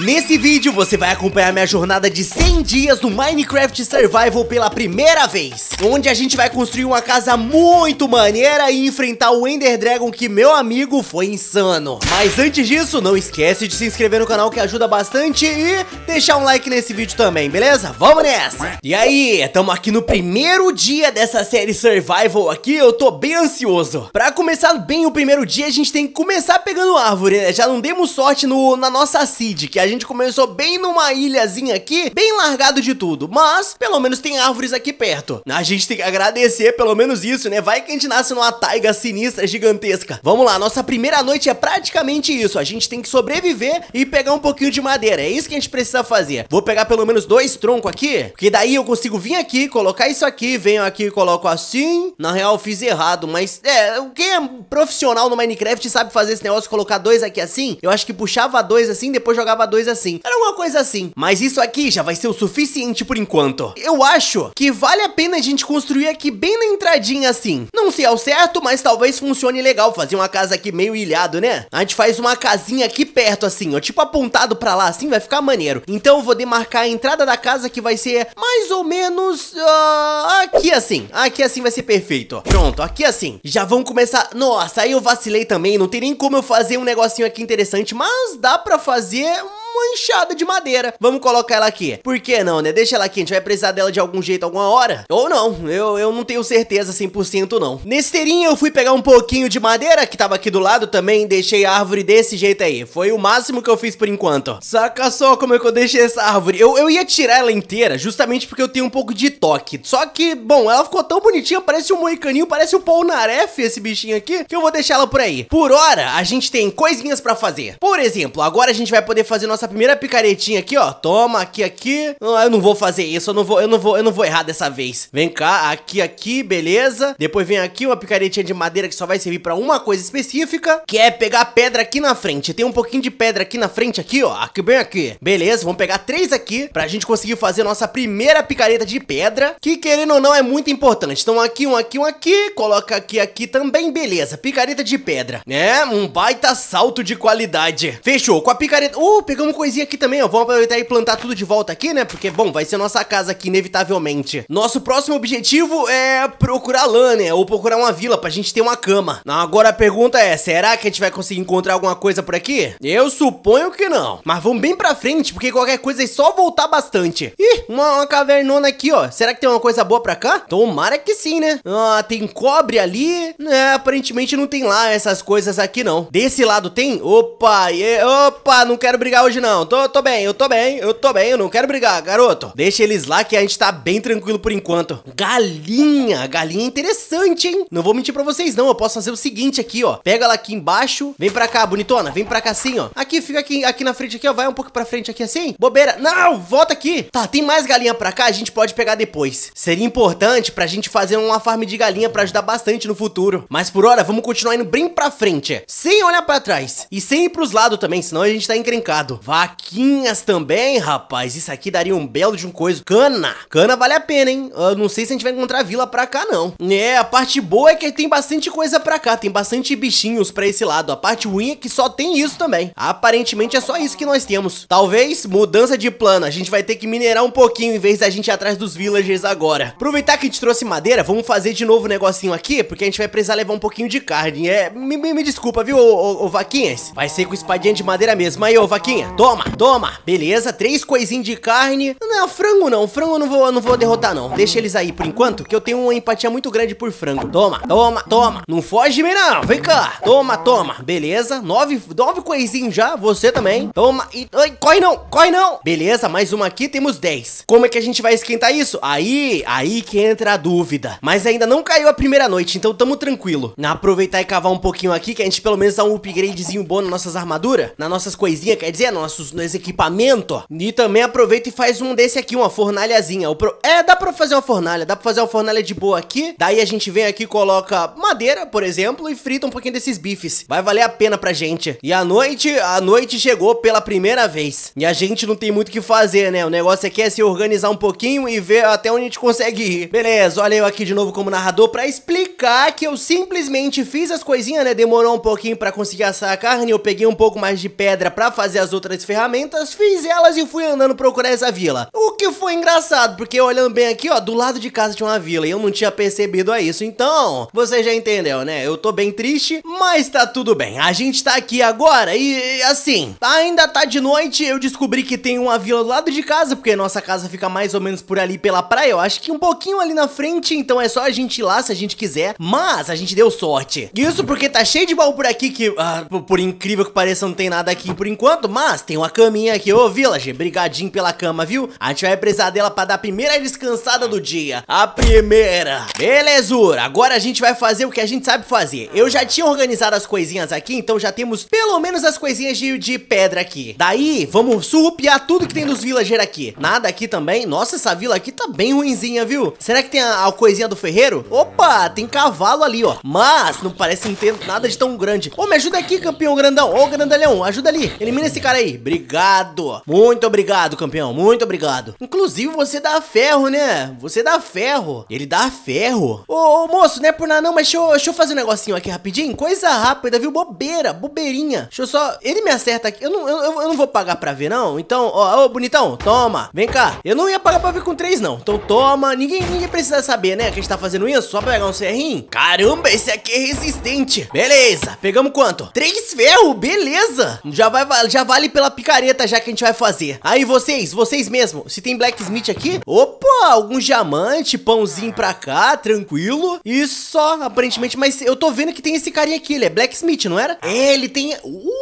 Nesse vídeo você vai acompanhar minha jornada de 100 dias no Minecraft Survival pela primeira vez Onde a gente vai construir uma casa muito maneira e enfrentar o Ender Dragon que meu amigo foi insano Mas antes disso, não esquece de se inscrever no canal que ajuda bastante e deixar um like nesse vídeo também, beleza? Vamos nessa! E aí, estamos aqui no primeiro dia dessa série Survival aqui, eu tô bem ansioso Pra começar bem o primeiro dia a gente tem que começar pegando árvore, né? Já não demos sorte no, na nossa seed, que a gente começou bem numa ilhazinha aqui, bem largado de tudo, mas pelo menos tem árvores aqui perto. A gente tem que agradecer pelo menos isso, né? Vai que a gente nasce numa taiga sinistra, gigantesca. Vamos lá, nossa primeira noite é praticamente isso. A gente tem que sobreviver e pegar um pouquinho de madeira. É isso que a gente precisa fazer. Vou pegar pelo menos dois troncos aqui, porque daí eu consigo vir aqui, colocar isso aqui, venho aqui e coloco assim. Na real, fiz errado, mas é, quem é profissional no Minecraft sabe fazer esse negócio, colocar dois aqui assim. Eu acho que puxava dois assim, depois jogava assim. Era uma coisa assim. Mas isso aqui já vai ser o suficiente por enquanto. Eu acho que vale a pena a gente construir aqui bem na entradinha assim. Não sei ao certo, mas talvez funcione legal fazer uma casa aqui meio ilhado, né? A gente faz uma casinha aqui perto assim, ó, tipo apontado pra lá assim, vai ficar maneiro. Então eu vou demarcar a entrada da casa que vai ser mais ou menos uh, aqui assim. Aqui assim vai ser perfeito, Pronto, aqui assim. Já vamos começar... Nossa, aí eu vacilei também, não tem nem como eu fazer um negocinho aqui interessante, mas dá pra fazer... Um uma enxada de madeira. Vamos colocar ela aqui. Por que não, né? Deixa ela aqui, a gente vai precisar dela de algum jeito alguma hora. Ou não, eu, eu não tenho certeza 100% não. Nesse eu fui pegar um pouquinho de madeira que tava aqui do lado também, deixei a árvore desse jeito aí. Foi o máximo que eu fiz por enquanto. Saca só como é que eu deixei essa árvore. Eu, eu ia tirar ela inteira justamente porque eu tenho um pouco de toque. Só que, bom, ela ficou tão bonitinha, parece um moicaninho, parece um polnareff esse bichinho aqui, que eu vou deixar ela por aí. Por hora, a gente tem coisinhas pra fazer. Por exemplo, agora a gente vai poder fazer nossa nossa primeira picaretinha aqui, ó. Toma, aqui, aqui. Ah, eu não vou fazer isso, eu não vou, eu não vou, eu não vou errar dessa vez. Vem cá, aqui, aqui, beleza. Depois vem aqui uma picaretinha de madeira que só vai servir pra uma coisa específica, que é pegar pedra aqui na frente. Tem um pouquinho de pedra aqui na frente, aqui, ó. Aqui, bem aqui. Beleza, vamos pegar três aqui pra gente conseguir fazer nossa primeira picareta de pedra, que querendo ou não é muito importante. Então aqui, um aqui, um aqui, coloca aqui, aqui também, beleza. Picareta de pedra, né? Um baita salto de qualidade. Fechou, com a picareta... Uh, pegamos uma coisinha aqui também, ó. Vamos aproveitar e plantar tudo de volta aqui, né? Porque, bom, vai ser nossa casa aqui, inevitavelmente. Nosso próximo objetivo é procurar lã, né? Ou procurar uma vila pra gente ter uma cama. Agora a pergunta é, será que a gente vai conseguir encontrar alguma coisa por aqui? Eu suponho que não. Mas vamos bem pra frente, porque qualquer coisa é só voltar bastante. Ih, uma, uma cavernona aqui, ó. Será que tem uma coisa boa pra cá? Tomara que sim, né? Ah, tem cobre ali. É, aparentemente não tem lá essas coisas aqui, não. Desse lado tem? Opa, e, opa, não quero brigar hoje não. Tô, tô bem, eu tô bem, eu tô bem, eu não quero brigar, garoto. Deixa eles lá que a gente tá bem tranquilo por enquanto. Galinha, galinha é interessante, hein? Não vou mentir pra vocês, não. Eu posso fazer o seguinte aqui, ó. Pega ela aqui embaixo, vem pra cá, bonitona, vem pra cá assim, ó. Aqui, fica aqui, aqui na frente aqui, ó. Vai um pouco pra frente aqui assim. Bobeira. Não, volta aqui. Tá, tem mais galinha pra cá, a gente pode pegar depois. Seria importante pra gente fazer uma farm de galinha pra ajudar bastante no futuro. Mas por hora, vamos continuar indo bem pra frente, é. sem olhar pra trás. E sem ir pros lados também, senão a gente tá encrencado. Vai Vaquinhas também, rapaz. Isso aqui daria um belo de um coisa. Cana. Cana vale a pena, hein? Eu não sei se a gente vai encontrar vila pra cá, não. É, a parte boa é que tem bastante coisa pra cá. Tem bastante bichinhos pra esse lado. A parte ruim é que só tem isso também. Aparentemente é só isso que nós temos. Talvez mudança de plano. A gente vai ter que minerar um pouquinho em vez da gente ir atrás dos villagers agora. Aproveitar que a gente trouxe madeira, vamos fazer de novo o um negocinho aqui, porque a gente vai precisar levar um pouquinho de carne. É, me, me, me desculpa, viu, ô, ô, ô, Vaquinhas? Vai ser com espadinha de madeira mesmo. Aí, ô, Vaquinha, Toma, toma. Beleza, três coisinhas de carne. Não, frango não. Frango eu não vou, não vou derrotar, não. Deixa eles aí por enquanto, que eu tenho uma empatia muito grande por frango. Toma, toma, toma. Não foge de mim, não. Vem cá. Toma, toma. Beleza. Nove, nove coisinhas já. Você também. Toma e... Ai, corre não, corre não. Beleza, mais uma aqui. Temos dez. Como é que a gente vai esquentar isso? Aí, aí que entra a dúvida. Mas ainda não caiu a primeira noite, então tamo tranquilo. Aproveitar e cavar um pouquinho aqui, que a gente pelo menos dá um upgradezinho bom nas nossas armaduras. Nas nossas coisinhas, quer dizer, nas nos equipamentos. E também aproveita e faz um desse aqui, uma fornalhazinha. Pro... É, dá pra fazer uma fornalha, dá pra fazer uma fornalha de boa aqui. Daí a gente vem aqui, coloca madeira, por exemplo, e frita um pouquinho desses bifes. Vai valer a pena pra gente. E a noite, a noite chegou pela primeira vez. E a gente não tem muito o que fazer, né? O negócio aqui é se organizar um pouquinho e ver até onde a gente consegue ir. Beleza, olha eu aqui de novo como narrador pra explicar que eu simplesmente fiz as coisinhas, né? Demorou um pouquinho pra conseguir assar a carne, eu peguei um pouco mais de pedra pra fazer as outras minhas ferramentas, fiz elas e fui andando procurar essa vila. O que foi engraçado, porque olhando bem aqui, ó, do lado de casa tinha uma vila e eu não tinha percebido a isso. Então, você já entendeu, né? Eu tô bem triste, mas tá tudo bem. A gente tá aqui agora e, assim, ainda tá de noite, eu descobri que tem uma vila do lado de casa, porque nossa casa fica mais ou menos por ali pela praia, eu acho que um pouquinho ali na frente, então é só a gente ir lá se a gente quiser, mas a gente deu sorte. Isso porque tá cheio de baú por aqui que, ah, por incrível que pareça, não tem nada aqui por enquanto, mas mas tem uma caminha aqui, ô villager, brigadinho pela cama, viu? A gente vai precisar dela pra dar a primeira descansada do dia. A primeira. Belezura, agora a gente vai fazer o que a gente sabe fazer. Eu já tinha organizado as coisinhas aqui, então já temos pelo menos as coisinhas de, de pedra aqui. Daí, vamos surrupiar tudo que tem dos villager aqui. Nada aqui também. Nossa, essa vila aqui tá bem ruinzinha, viu? Será que tem a, a coisinha do ferreiro? Opa, tem cavalo ali, ó. Mas não parece não ter nada de tão grande. Ô, me ajuda aqui, campeão grandão. Ô, grandalhão, ajuda ali. Elimina esse cara aí. Obrigado. Muito obrigado, campeão. Muito obrigado. Inclusive, você dá ferro, né? Você dá ferro. Ele dá ferro. Ô, ô moço, não é por nada não, mas deixa eu, deixa eu, fazer um negocinho aqui rapidinho. Coisa rápida, viu? Bobeira, bobeirinha. Deixa eu só... Ele me acerta aqui. Eu não, eu, eu não vou pagar pra ver, não. Então, ó, ô, bonitão, toma. Vem cá. Eu não ia pagar pra ver com três, não. Então toma. Ninguém, ninguém precisa saber, né? Que a gente tá fazendo isso. Só pra pegar um serrinho. Caramba, esse aqui é resistente. Beleza. Pegamos quanto? Três ferro, beleza. Já, vai, já vale pela pela picareta já que a gente vai fazer. Aí vocês, vocês mesmo, se tem blacksmith aqui, opa, algum diamante, pãozinho pra cá, tranquilo. E só, aparentemente, mas eu tô vendo que tem esse carinha aqui, ele é blacksmith, não era? É, ele tem... Uh,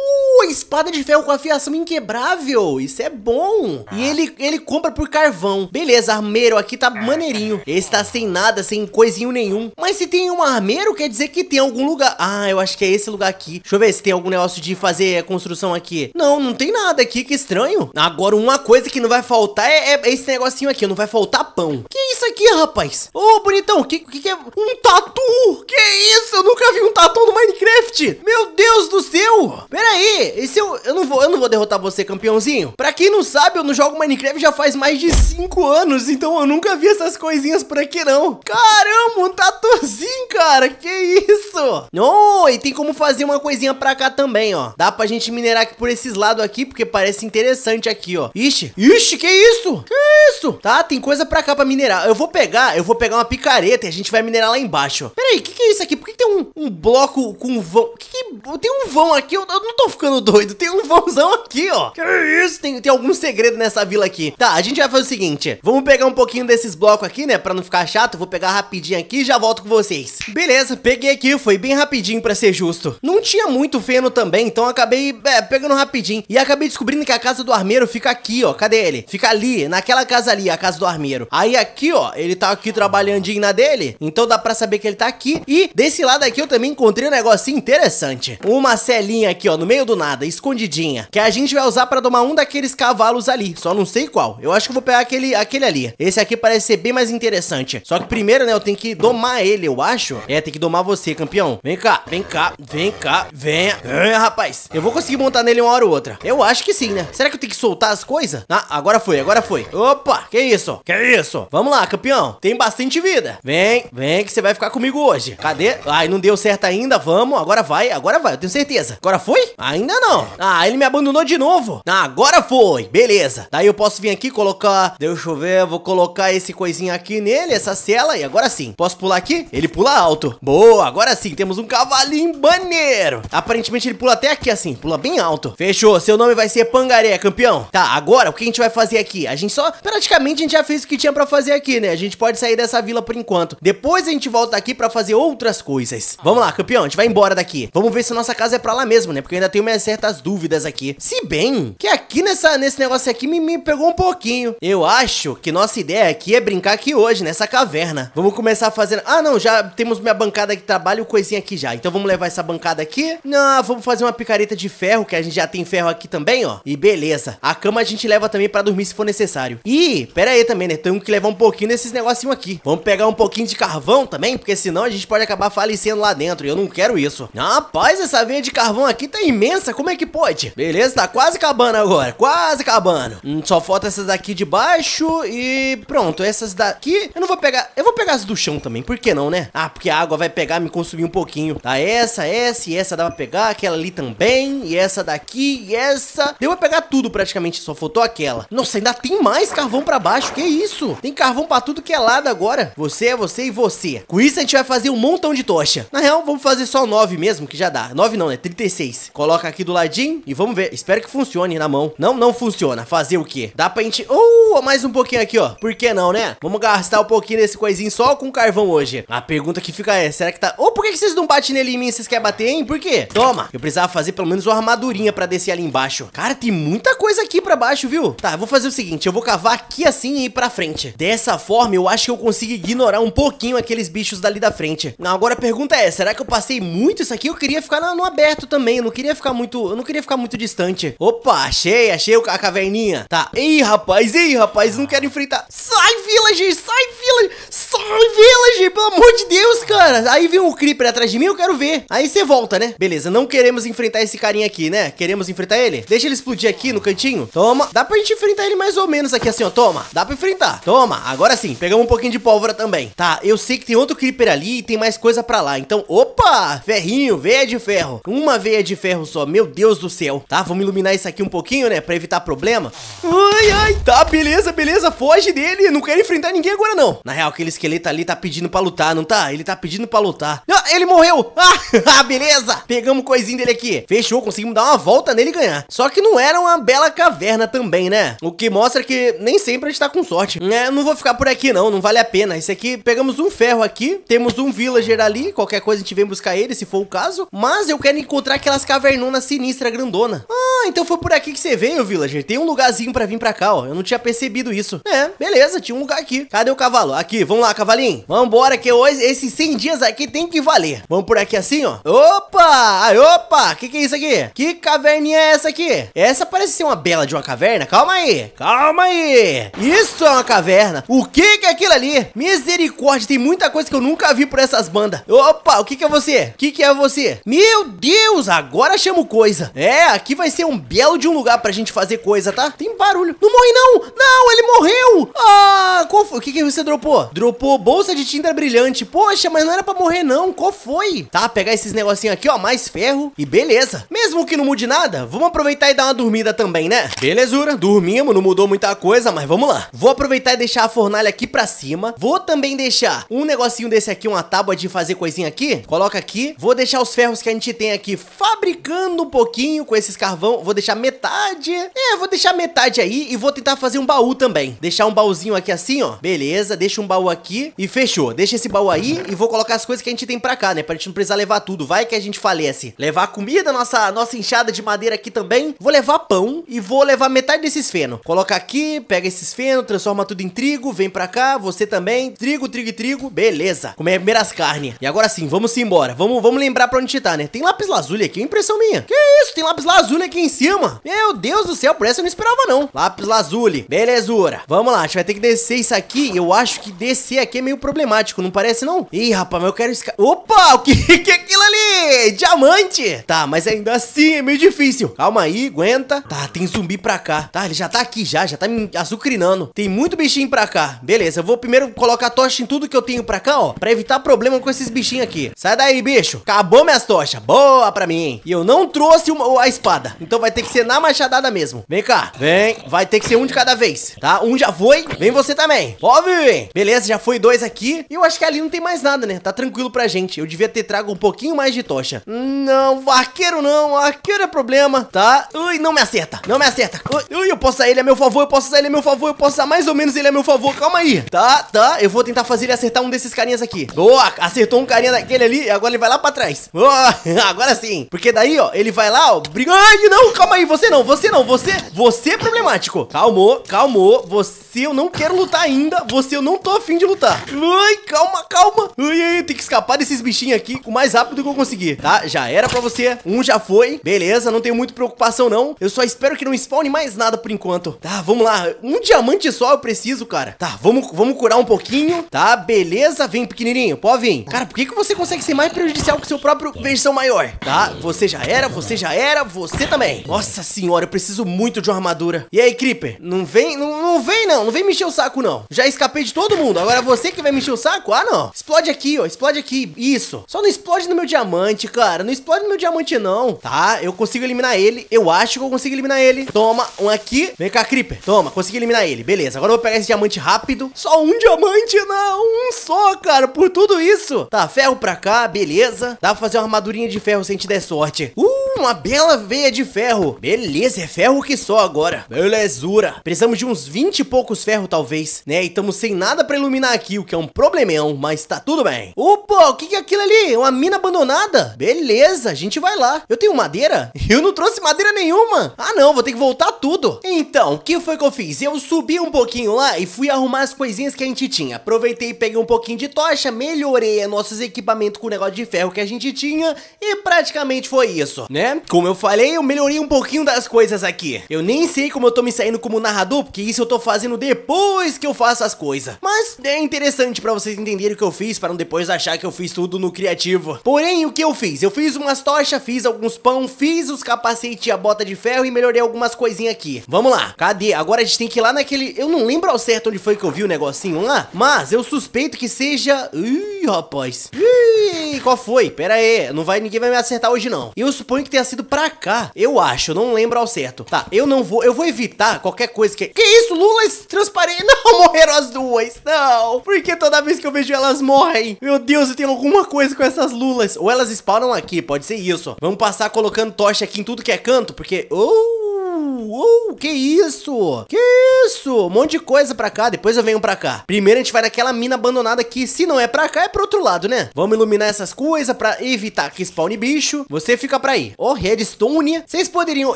espada de ferro com afiação inquebrável, isso é bom. E ah. ele, ele compra por carvão. Beleza, armeiro aqui tá ah, maneirinho. Esse tá sem nada, sem coisinho nenhum. Mas se tem um armeiro, quer dizer que tem algum lugar... Ah, eu acho que é esse lugar aqui. Deixa eu ver se tem algum negócio de fazer construção aqui. Não, não tem nada aqui, que estranho. Agora, uma coisa que não vai faltar é, é esse negocinho aqui, não vai faltar pão. Que isso aqui, rapaz? Ô, oh, bonitão, que, que, que é? Um tatu? Que isso? Eu nunca vi um tatu no Minecraft. Meu Deus do céu. Pera aí, esse eu, eu, não vou, eu não vou derrotar você, campeãozinho. Pra quem não sabe, eu não jogo Minecraft já faz mais de 5 anos, então eu nunca vi essas coisinhas por aqui, não. Caramba, um tatuzinho, cara, que isso? Oh, e tem como fazer uma coisinha pra cá também, ó. Dá pra gente minerar aqui por esses lados aqui aqui, porque parece interessante aqui, ó. Ixi, ixi, que isso? Que isso? Tá, tem coisa pra cá pra minerar. Eu vou pegar, eu vou pegar uma picareta e a gente vai minerar lá embaixo. Pera aí, o que, que é isso aqui? Por que, que tem um, um bloco com vão? Que que... Tem um vão aqui, eu, eu, não tô ficando doido. Tem um vãozão aqui, ó. Que isso? Tem, tem algum segredo nessa vila aqui. Tá, a gente vai fazer o seguinte. Vamos pegar um pouquinho desses blocos aqui, né? Pra não ficar chato, vou pegar rapidinho aqui e já volto com vocês. Beleza, peguei aqui, foi bem rapidinho pra ser justo. Não tinha muito feno também, então acabei é, pegando rapidinho. E acabei acabei descobrindo que a casa do armeiro fica aqui, ó. Cadê ele? Fica ali, naquela casa ali, a casa do armeiro. Aí aqui, ó, ele tá aqui trabalhandinho na dele. Então dá pra saber que ele tá aqui. E desse lado aqui eu também encontrei um negocinho interessante. Uma celinha aqui, ó, no meio do nada, escondidinha. Que a gente vai usar pra domar um daqueles cavalos ali. Só não sei qual. Eu acho que vou pegar aquele, aquele ali. Esse aqui parece ser bem mais interessante. Só que primeiro, né, eu tenho que domar ele, eu acho. É, tem que domar você, campeão. Vem cá, vem cá, vem cá, vem. Vem, rapaz. Eu vou conseguir montar nele uma hora ou outra. Eu acho que sim, né? Será que eu tenho que soltar as coisas? Ah, agora foi, agora foi. Opa, que isso? Que isso? Vamos lá, campeão. Tem bastante vida. Vem, vem que você vai ficar comigo hoje. Cadê? Ai, não deu certo ainda. Vamos, agora vai, agora vai. Eu tenho certeza. Agora foi? Ainda não. Ah, ele me abandonou de novo. Ah, agora foi. Beleza. Daí eu posso vir aqui colocar... Deixa eu ver, vou colocar esse coisinho aqui nele, essa cela. E agora sim. Posso pular aqui? Ele pula alto. Boa, agora sim. Temos um cavalinho maneiro. Aparentemente ele pula até aqui assim. Pula bem alto. Fechou. Seu nome nome vai ser Pangaré, campeão. Tá, agora o que a gente vai fazer aqui? A gente só, praticamente a gente já fez o que tinha pra fazer aqui, né? A gente pode sair dessa vila por enquanto. Depois a gente volta aqui pra fazer outras coisas. Vamos lá, campeão, a gente vai embora daqui. Vamos ver se nossa casa é pra lá mesmo, né? Porque eu ainda tenho minhas certas dúvidas aqui. Se bem que aqui nessa, nesse negócio aqui me, me pegou um pouquinho. Eu acho que nossa ideia aqui é brincar aqui hoje, nessa caverna. Vamos começar fazendo... Ah, não, já temos minha bancada de trabalho e coisinha aqui já. Então vamos levar essa bancada aqui. Não, vamos fazer uma picareta de ferro, que a gente já tem ferro aqui também, ó. E beleza. A cama a gente leva também pra dormir se for necessário. E, pera aí também, né? Temos que levar um pouquinho desses negocinhos aqui. Vamos pegar um pouquinho de carvão também, porque senão a gente pode acabar falecendo lá dentro. E eu não quero isso. Rapaz, essa veia de carvão aqui tá imensa. Como é que pode? Beleza, tá quase acabando agora. Quase acabando. Hum, só falta essas daqui de baixo e pronto. Essas daqui eu não vou pegar. Eu vou pegar as do chão também. Por que não, né? Ah, porque a água vai pegar me consumir um pouquinho. Tá, essa, essa e essa dá pra pegar. Aquela ali também. E essa daqui e essa cabeça. Deu pra pegar tudo praticamente, só faltou aquela. Nossa, ainda tem mais carvão pra baixo, que isso? Tem carvão pra tudo que é lado agora. Você é você e você. Com isso a gente vai fazer um montão de tocha. Na real, vamos fazer só 9 mesmo, que já dá. 9 não, né? 36. Coloca aqui do ladinho e vamos ver. Espero que funcione na mão. Não, não funciona. Fazer o quê? Dá pra gente... Uh, mais um pouquinho aqui, ó. Por que não, né? Vamos gastar um pouquinho desse coisinho só com carvão hoje. A pergunta que fica é, será que tá... Ô, oh, por que, que vocês não batem nele em mim? Vocês querem bater, hein? Por quê? Toma. Eu precisava fazer pelo menos uma armadurinha pra descer ali embaixo baixo. Cara, tem muita coisa aqui pra baixo, viu? Tá, eu vou fazer o seguinte, eu vou cavar aqui assim e ir pra frente. Dessa forma, eu acho que eu consigo ignorar um pouquinho aqueles bichos dali da frente. Não, agora a pergunta é, será que eu passei muito isso aqui? Eu queria ficar no, aberto também, eu não queria ficar muito, eu não queria ficar muito distante. Opa, achei, achei a caverninha. Tá, ei, rapaz, ei, rapaz, não quero enfrentar. Sai, village, sai, village, sai, village, pelo amor de Deus, cara. Aí vem um creeper atrás de mim, eu quero ver. Aí você volta, né? Beleza, não queremos enfrentar esse carinha aqui, né? Queremos enfrentar ele? Deixa ele explodir aqui no cantinho. Toma. Dá pra gente enfrentar ele mais ou menos aqui assim, ó. Toma. Dá pra enfrentar. Toma. Agora sim. Pegamos um pouquinho de pólvora também. Tá, eu sei que tem outro creeper ali e tem mais coisa pra lá. Então, opa! Ferrinho, veia de ferro. Uma veia de ferro só. Meu Deus do céu. Tá, vamos iluminar isso aqui um pouquinho, né? Pra evitar problema. Ai, ai. Tá, beleza, beleza. Foge dele. Não quero enfrentar ninguém agora, não. Na real, aquele esqueleto ali tá pedindo pra lutar, não tá? Ele tá pedindo pra lutar. Ah, ele morreu. Ah, beleza. Pegamos coisinha dele aqui. Fechou, conseguimos dar uma volta nele e ganhar. Só que não era uma bela caverna também, né? O que mostra que nem sempre a gente tá com sorte. É, não vou ficar por aqui não, não vale a pena. Isso aqui, pegamos um ferro aqui, temos um villager ali, qualquer coisa a gente vem buscar ele, se for o caso. Mas eu quero encontrar aquelas cavernonas sinistras grandona. Ah, então foi por aqui que você veio, villager. Tem um lugarzinho pra vir pra cá, ó. Eu não tinha percebido isso. É, beleza, tinha um lugar aqui. Cadê o cavalo? Aqui, vamos lá, cavalinho. Vambora, que hoje esses 100 dias aqui tem que valer. Vamos por aqui assim, ó. Opa! Ai, opa! Que que é isso aqui? Que caverninha é essa aqui? aqui. Essa parece ser uma bela de uma caverna. Calma aí, calma aí. Isso é uma caverna. O que que é aquilo ali? Misericórdia, tem muita coisa que eu nunca vi por essas bandas. Opa, o que que é você? O que que é você? Meu Deus, agora chamo coisa. É, aqui vai ser um belo de um lugar pra gente fazer coisa, tá? Tem barulho. Não morre não, não, ele morreu. Ah, qual foi? O que que você dropou? Dropou bolsa de tinta brilhante. Poxa, mas não era pra morrer não, qual foi? Tá, pegar esses negocinhos aqui, ó, mais ferro e beleza. Mesmo que não mude nada, vamos aproveitar aproveitar e dar uma dormida também, né? Belezura, dormimos, não mudou muita coisa, mas vamos lá. Vou aproveitar e deixar a fornalha aqui pra cima. Vou também deixar um negocinho desse aqui, uma tábua de fazer coisinha aqui. Coloca aqui. Vou deixar os ferros que a gente tem aqui fabricando um pouquinho com esses carvão. Vou deixar metade. É, vou deixar metade aí e vou tentar fazer um baú também. Deixar um baúzinho aqui assim, ó. Beleza, deixa um baú aqui e fechou. Deixa esse baú aí e vou colocar as coisas que a gente tem pra cá, né? Pra gente não precisar levar tudo. Vai que a gente falece. Levar comida, nossa, nossa enxada de madeira aqui também tem, vou levar pão e vou levar metade desses feno. Coloca aqui, pega esses feno, transforma tudo em trigo, vem pra cá, você também. Trigo, trigo e trigo, beleza. Comer primeiras carnes. E agora sim, vamos embora. Vamos, vamos lembrar pra onde tá, né? Tem lápis lazuli aqui, é impressão minha. Que isso, tem lápis lazuli aqui em cima. Meu Deus do céu, por essa eu não esperava não. Lápis lazuli, belezura. Vamos lá, a gente vai ter que descer isso aqui. Eu acho que descer aqui é meio problemático, não parece não? Ih, rapaz, mas eu quero... Esca... Opa, o que, que é aquilo ali? Diamante! Tá, mas ainda assim é meio difícil. Calma aí aí, aguenta. Tá, tem zumbi pra cá. Tá, ele já tá aqui já, já tá me azucrinando. Tem muito bichinho pra cá. Beleza, eu vou primeiro colocar tocha em tudo que eu tenho pra cá, ó. Pra evitar problema com esses bichinhos aqui. Sai daí, bicho. Acabou minhas tochas. Boa pra mim. E eu não trouxe uma, a espada. Então vai ter que ser na machadada mesmo. Vem cá. Vem. Vai ter que ser um de cada vez, tá? Um já foi. Vem você também. Ó, vem. Beleza, já foi dois aqui. E eu acho que ali não tem mais nada, né? Tá tranquilo pra gente. Eu devia ter trago um pouquinho mais de tocha. Não, arqueiro não. Arqueiro é problema, tá? Ui, não me acerta, não me acerta. Ui, eu posso usar ele a meu favor, eu posso usar ele a meu favor, eu posso usar mais ou menos ele a meu favor. Calma aí. Tá, tá, eu vou tentar fazer ele acertar um desses carinhas aqui. Boa, acertou um carinha daquele ali, agora ele vai lá pra trás. Boa, agora sim. Porque daí, ó, ele vai lá, ó, briga. Ai, não, calma aí, você não, você não, você, você é problemático. Calmou, calmou, você eu não quero lutar ainda, você eu não tô afim de lutar. Ai, calma, calma. Ai, ai, tem que escapar desses bichinhos aqui o mais rápido que eu conseguir, tá? Já era pra você, um já foi, beleza, não tenho muito preocupação preocupação não. Eu só espero que não spawne mais nada por enquanto. Tá, vamos lá. Um diamante só eu preciso, cara. Tá, vamos, vamos curar um pouquinho. Tá, beleza. Vem, pequenininho. Pode vir. Cara, por que, que você consegue ser mais prejudicial que seu próprio versão maior? Tá, você já era, você já era, você também. Nossa senhora, eu preciso muito de uma armadura. E aí, Creeper? Não vem, não, não vem não. Não vem mexer o saco não. Já escapei de todo mundo. Agora você que vai mexer o saco? Ah, não. Explode aqui, ó. Explode aqui. Isso. Só não explode no meu diamante, cara. Não explode no meu diamante não. Tá, eu consigo eliminar ele. Eu acho que eu consigo eliminar ele. Toma, um aqui. Vem cá, Creeper. Toma, consegui eliminar ele. Beleza, agora eu vou pegar esse diamante rápido. Só um diamante, não. Um só, cara, por tudo isso. Tá, ferro pra cá, beleza. Dá pra fazer uma armadurinha de ferro se a gente der sorte. Uh! uma bela veia de ferro. Beleza, é ferro que só agora. Belezura. Precisamos de uns 20 e poucos ferro, talvez, né? E estamos sem nada pra iluminar aqui, o que é um problemão, mas tá tudo bem. Opa, o que, que é aquilo ali? Uma mina abandonada? Beleza, a gente vai lá. Eu tenho madeira? Eu não trouxe madeira brincadeira nenhuma. Ah não, vou ter que voltar tudo. Então, o que foi que eu fiz? Eu subi um pouquinho lá e fui arrumar as coisinhas que a gente tinha. Aproveitei e peguei um pouquinho de tocha, melhorei nossos equipamentos com o negócio de ferro que a gente tinha e praticamente foi isso, né? Como eu falei, eu melhorei um pouquinho das coisas aqui. Eu nem sei como eu tô me saindo como narrador, porque isso eu tô fazendo depois que eu faço as coisas. Mas é interessante pra vocês entenderem o que eu fiz, para não depois achar que eu fiz tudo no criativo. Porém, o que eu fiz? Eu fiz umas tochas, fiz alguns pão, fiz os capacetes a bota de ferro e melhorei algumas coisinhas aqui. Vamos lá. Cadê? Agora a gente tem que ir lá naquele... Eu não lembro ao certo onde foi que eu vi o negocinho lá, mas eu suspeito que seja... Ih, rapaz. Ih, qual foi? Pera aí. Não vai... Ninguém vai me acertar hoje, não. Eu suponho que tenha sido pra cá. Eu acho. Eu não lembro ao certo. Tá, eu não vou... Eu vou evitar qualquer coisa que... Que isso? Lula transparente. Não, morreram as duas. Não. Porque toda vez que eu vejo elas morrem. Meu Deus, eu tenho alguma coisa com essas lulas. Ou elas spawnam aqui. Pode ser isso. Vamos passar colocando tocha aqui em tudo que é canto tanto, porque. Uh, uh, que isso? Que isso? Um monte de coisa pra cá, depois eu venho pra cá. Primeiro a gente vai naquela mina abandonada que se não é pra cá, é pro outro lado, né? Vamos iluminar essas coisas pra evitar que spawn bicho. Você fica pra aí. Ó, oh, redstone. Vocês poderiam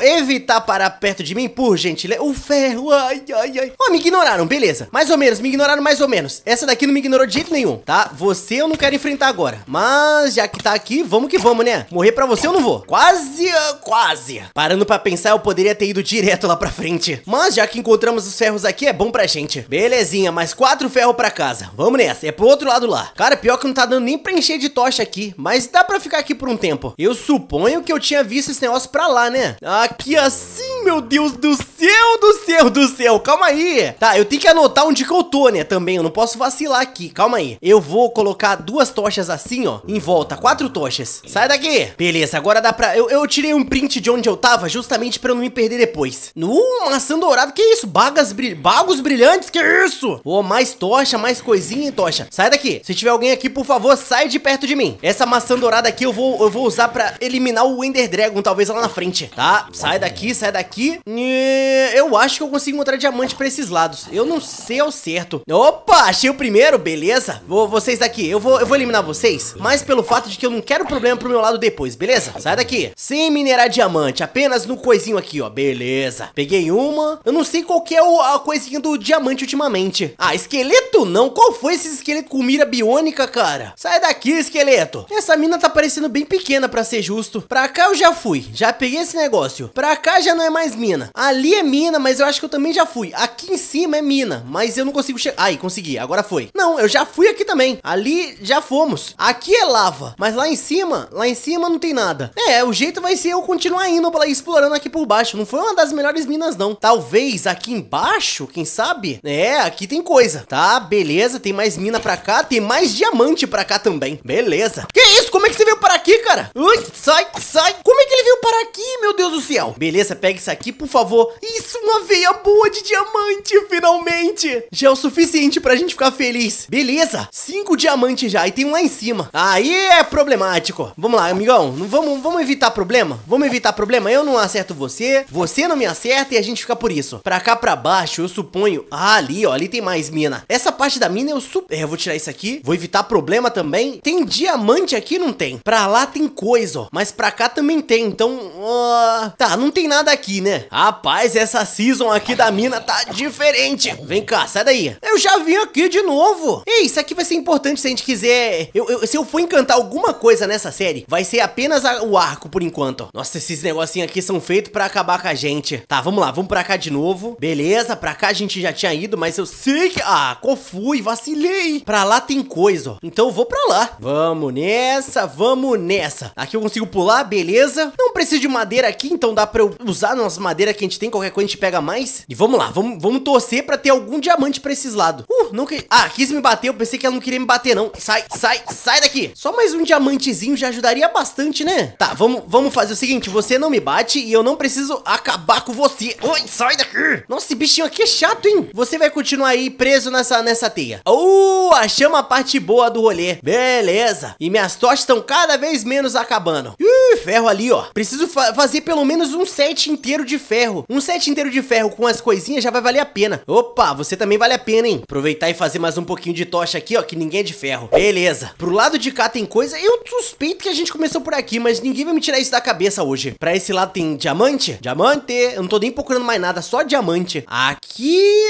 evitar parar perto de mim, por gentileza? O ferro, ai, ai, ai. Ó, oh, me ignoraram, beleza. Mais ou menos, me ignoraram mais ou menos. Essa daqui não me ignorou de jeito nenhum, tá? Você eu não quero enfrentar agora. Mas já que tá aqui, vamos que vamos, né? Morrer pra você eu não vou. Quase, quase. Parando pra pensar, eu poderia ter ido direto lá pra frente. Mas já que encontramos os ferros aqui, é bom pra gente. Belezinha, mais quatro ferros pra casa. Vamos nessa, é pro outro lado lá. Cara, pior que não tá dando nem pra encher de tocha aqui, mas dá pra ficar aqui por um tempo. Eu suponho que eu tinha visto esse negócio pra lá, né? Aqui assim, meu Deus do céu, do céu, do céu, calma aí. Tá, eu tenho que anotar onde que eu tô, né, também, eu não posso vacilar aqui, calma aí. Eu vou colocar duas tochas assim, ó, em volta, quatro tochas. Sai daqui. Beleza, agora dá pra... Eu, eu tirei um print de onde eu tava, justamente pra eu não me perder depois depois. No maçã dourada, que isso? Bagas Bagos brilhantes, que isso? Ô, oh, mais tocha, mais coisinha, tocha. Sai daqui. Se tiver alguém aqui, por favor, sai de perto de mim. Essa maçã dourada aqui eu vou, eu vou usar pra eliminar o Ender Dragon, talvez lá na frente, tá? Sai daqui, sai daqui. E... Eu acho que eu consigo encontrar diamante pra esses lados. Eu não sei ao certo. Opa, achei o primeiro, beleza? Vou, vocês daqui, eu vou, eu vou eliminar vocês, mas pelo fato de que eu não quero problema pro meu lado depois, beleza? Sai daqui. Sem minerar diamante, apenas no coisinho aqui, ó, beleza? beleza. Peguei uma. Eu não sei qual que é a coisinha do diamante ultimamente. Ah, esqueleto não? Qual foi esse esqueleto com mira biônica, cara? Sai daqui, esqueleto. Essa mina tá parecendo bem pequena, pra ser justo. Pra cá eu já fui. Já peguei esse negócio. Pra cá já não é mais mina. Ali é mina, mas eu acho que eu também já fui. Aqui em cima é mina, mas eu não consigo chegar. Ai, consegui. Agora foi. Não, eu já fui aqui também. Ali já fomos. Aqui é lava, mas lá em cima, lá em cima não tem nada. É, o jeito vai ser eu continuar indo pra lá, explorando aqui por baixo. Não foi uma das melhores minas não. Talvez aqui embaixo, quem sabe? É, aqui tem coisa. Tá, beleza, tem mais mina pra cá, tem mais diamante pra cá também. Beleza. Que isso? Como é que você veio para aqui, cara? Ui, sai, sai. Como é que ele veio para aqui, meu Deus do céu? Beleza, pega isso aqui, por favor. Isso, uma veia boa de diamante, finalmente. Já é o suficiente pra gente ficar feliz. Beleza, cinco diamantes já e tem um lá em cima. Aí é problemático. Vamos lá, amigão, vamos, vamos evitar problema? Vamos evitar problema? Eu não acerto você, você você não me acerta e a gente fica por isso. Pra cá pra baixo, eu suponho... Ah, ali, ó, ali tem mais mina. Essa parte da mina eu sup... É, eu vou tirar isso aqui, vou evitar problema também. Tem diamante aqui? Não tem. Pra lá tem coisa, ó. Mas pra cá também tem, então... Uh... Tá, não tem nada aqui, né? Rapaz, essa season aqui da mina tá diferente. Vem cá, sai daí. Eu já vim aqui de novo. Ei, isso aqui vai ser importante se a gente quiser... Eu, eu, se eu for encantar alguma coisa nessa série, vai ser apenas a, o arco por enquanto. Nossa, esses negocinhos aqui são feitos pra acabar com a gente gente. Tá, vamos lá, vamos pra cá de novo. Beleza, pra cá a gente já tinha ido, mas eu sei que... Ah, qual fui? Vacilei. Pra lá tem coisa, ó. Então eu vou pra lá. Vamos nessa, vamos nessa. Aqui eu consigo pular, beleza. Não preciso de madeira aqui, então dá pra eu usar a nossa madeira que a gente tem. Qualquer coisa a gente pega mais. E vamos lá, vamos, vamos torcer pra ter algum diamante pra esses lados. Uh, não que... Ah, quis me bater, eu pensei que ela não queria me bater, não. Sai, sai, sai daqui. Só mais um diamantezinho já ajudaria bastante, né? Tá, vamos, vamos fazer o seguinte, você não me bate e eu não preciso acabar acabar com você. Oi, sai daqui. Nossa, esse bichinho aqui é chato, hein? Você vai continuar aí preso nessa, nessa teia. Uh, achamos a parte boa do rolê. Beleza. E minhas tochas estão cada vez menos acabando. Ih, ferro ali, ó. Preciso fa fazer pelo menos um set inteiro de ferro. Um set inteiro de ferro com as coisinhas já vai valer a pena. Opa, você também vale a pena, hein? Aproveitar e fazer mais um pouquinho de tocha aqui, ó, que ninguém é de ferro. Beleza. Pro lado de cá tem coisa. Eu suspeito que a gente começou por aqui, mas ninguém vai me tirar isso da cabeça hoje. Pra esse lado tem diamante? Diamante? eu não tô nem procurando mais nada, só diamante. Aqui,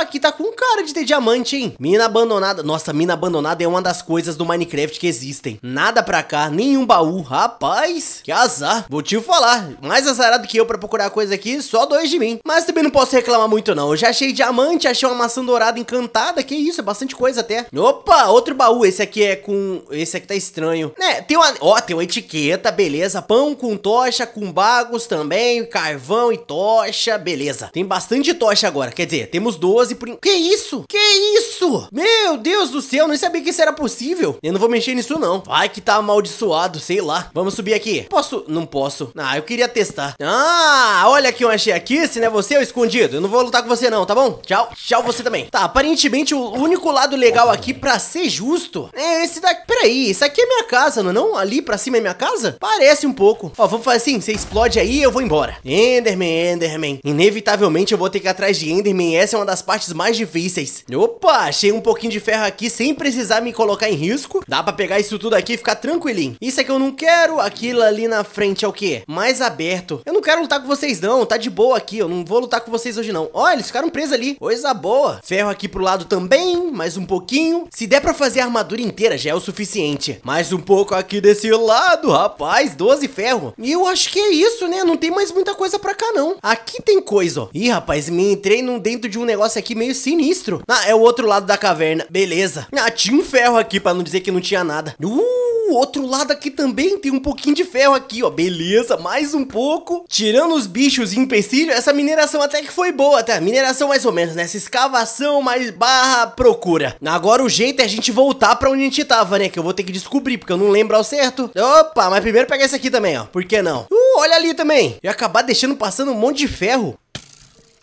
aqui tá com cara de ter diamante, hein? Mina abandonada, nossa, mina abandonada é uma das coisas do Minecraft que existem. Nada pra cá, nenhum baú, rapaz, que azar. Vou te falar, mais azarado que eu pra procurar coisa aqui, só dois de mim. Mas também não posso reclamar muito não, eu já achei diamante, achei uma maçã dourada encantada, que isso, é bastante coisa até. Opa, outro baú, esse aqui é com, esse aqui tá estranho. Né, tem uma, ó, tem uma etiqueta, beleza, pão com tocha, com bagos também, carvão carvão e tocha, beleza. Tem bastante tocha agora, quer dizer, temos 12 por... Que isso? Que isso? Meu Deus do céu, não sabia que isso era possível. Eu não vou mexer nisso não. Vai que tá amaldiçoado, sei lá. Vamos subir aqui. Posso? Não posso. Ah, eu queria testar. Ah, olha que eu achei aqui, se não né? é você, eu escondido. Eu não vou lutar com você não, tá bom? Tchau. Tchau você também. Tá, aparentemente o único lado legal aqui, pra ser justo, é esse daqui. Peraí, isso aqui é minha casa, não é não? Ali pra cima é minha casa? Parece um pouco. Ó, vamos fazer assim, você explode aí e eu vou embora. Hein? Enderman, Enderman. Inevitavelmente eu vou ter que ir atrás de Enderman, essa é uma das partes mais difíceis. Opa, achei um pouquinho de ferro aqui sem precisar me colocar em risco. Dá pra pegar isso tudo aqui e ficar tranquilinho. Isso é que eu não quero, aquilo ali na frente é o quê? Mais aberto. Eu não quero lutar com vocês não, tá de boa aqui, eu não vou lutar com vocês hoje não. Olha, eles ficaram presos ali, coisa boa. Ferro aqui pro lado também, mais um pouquinho. Se der pra fazer a armadura inteira já é o suficiente. Mais um pouco aqui desse lado, rapaz, 12 ferro. E eu acho que é isso, né? Não tem mais muita coisa pra cá, não. Aqui tem coisa, ó. Ih, rapaz, me entrei num, dentro de um negócio aqui meio sinistro. Ah, é o outro lado da caverna. Beleza. Ah, tinha um ferro aqui, pra não dizer que não tinha nada. Uh! outro lado aqui também tem um pouquinho de ferro aqui, ó. Beleza, mais um pouco. Tirando os bichos e empecilho, essa mineração até que foi boa, tá? Mineração mais ou menos, né? Essa escavação mais barra procura. Agora o jeito é a gente voltar pra onde a gente tava, né? Que eu vou ter que descobrir, porque eu não lembro ao certo. Opa, mas primeiro pegar esse aqui também, ó. Por que não? Uh, olha ali também. Eu ia acabar deixando passando um monte de ferro.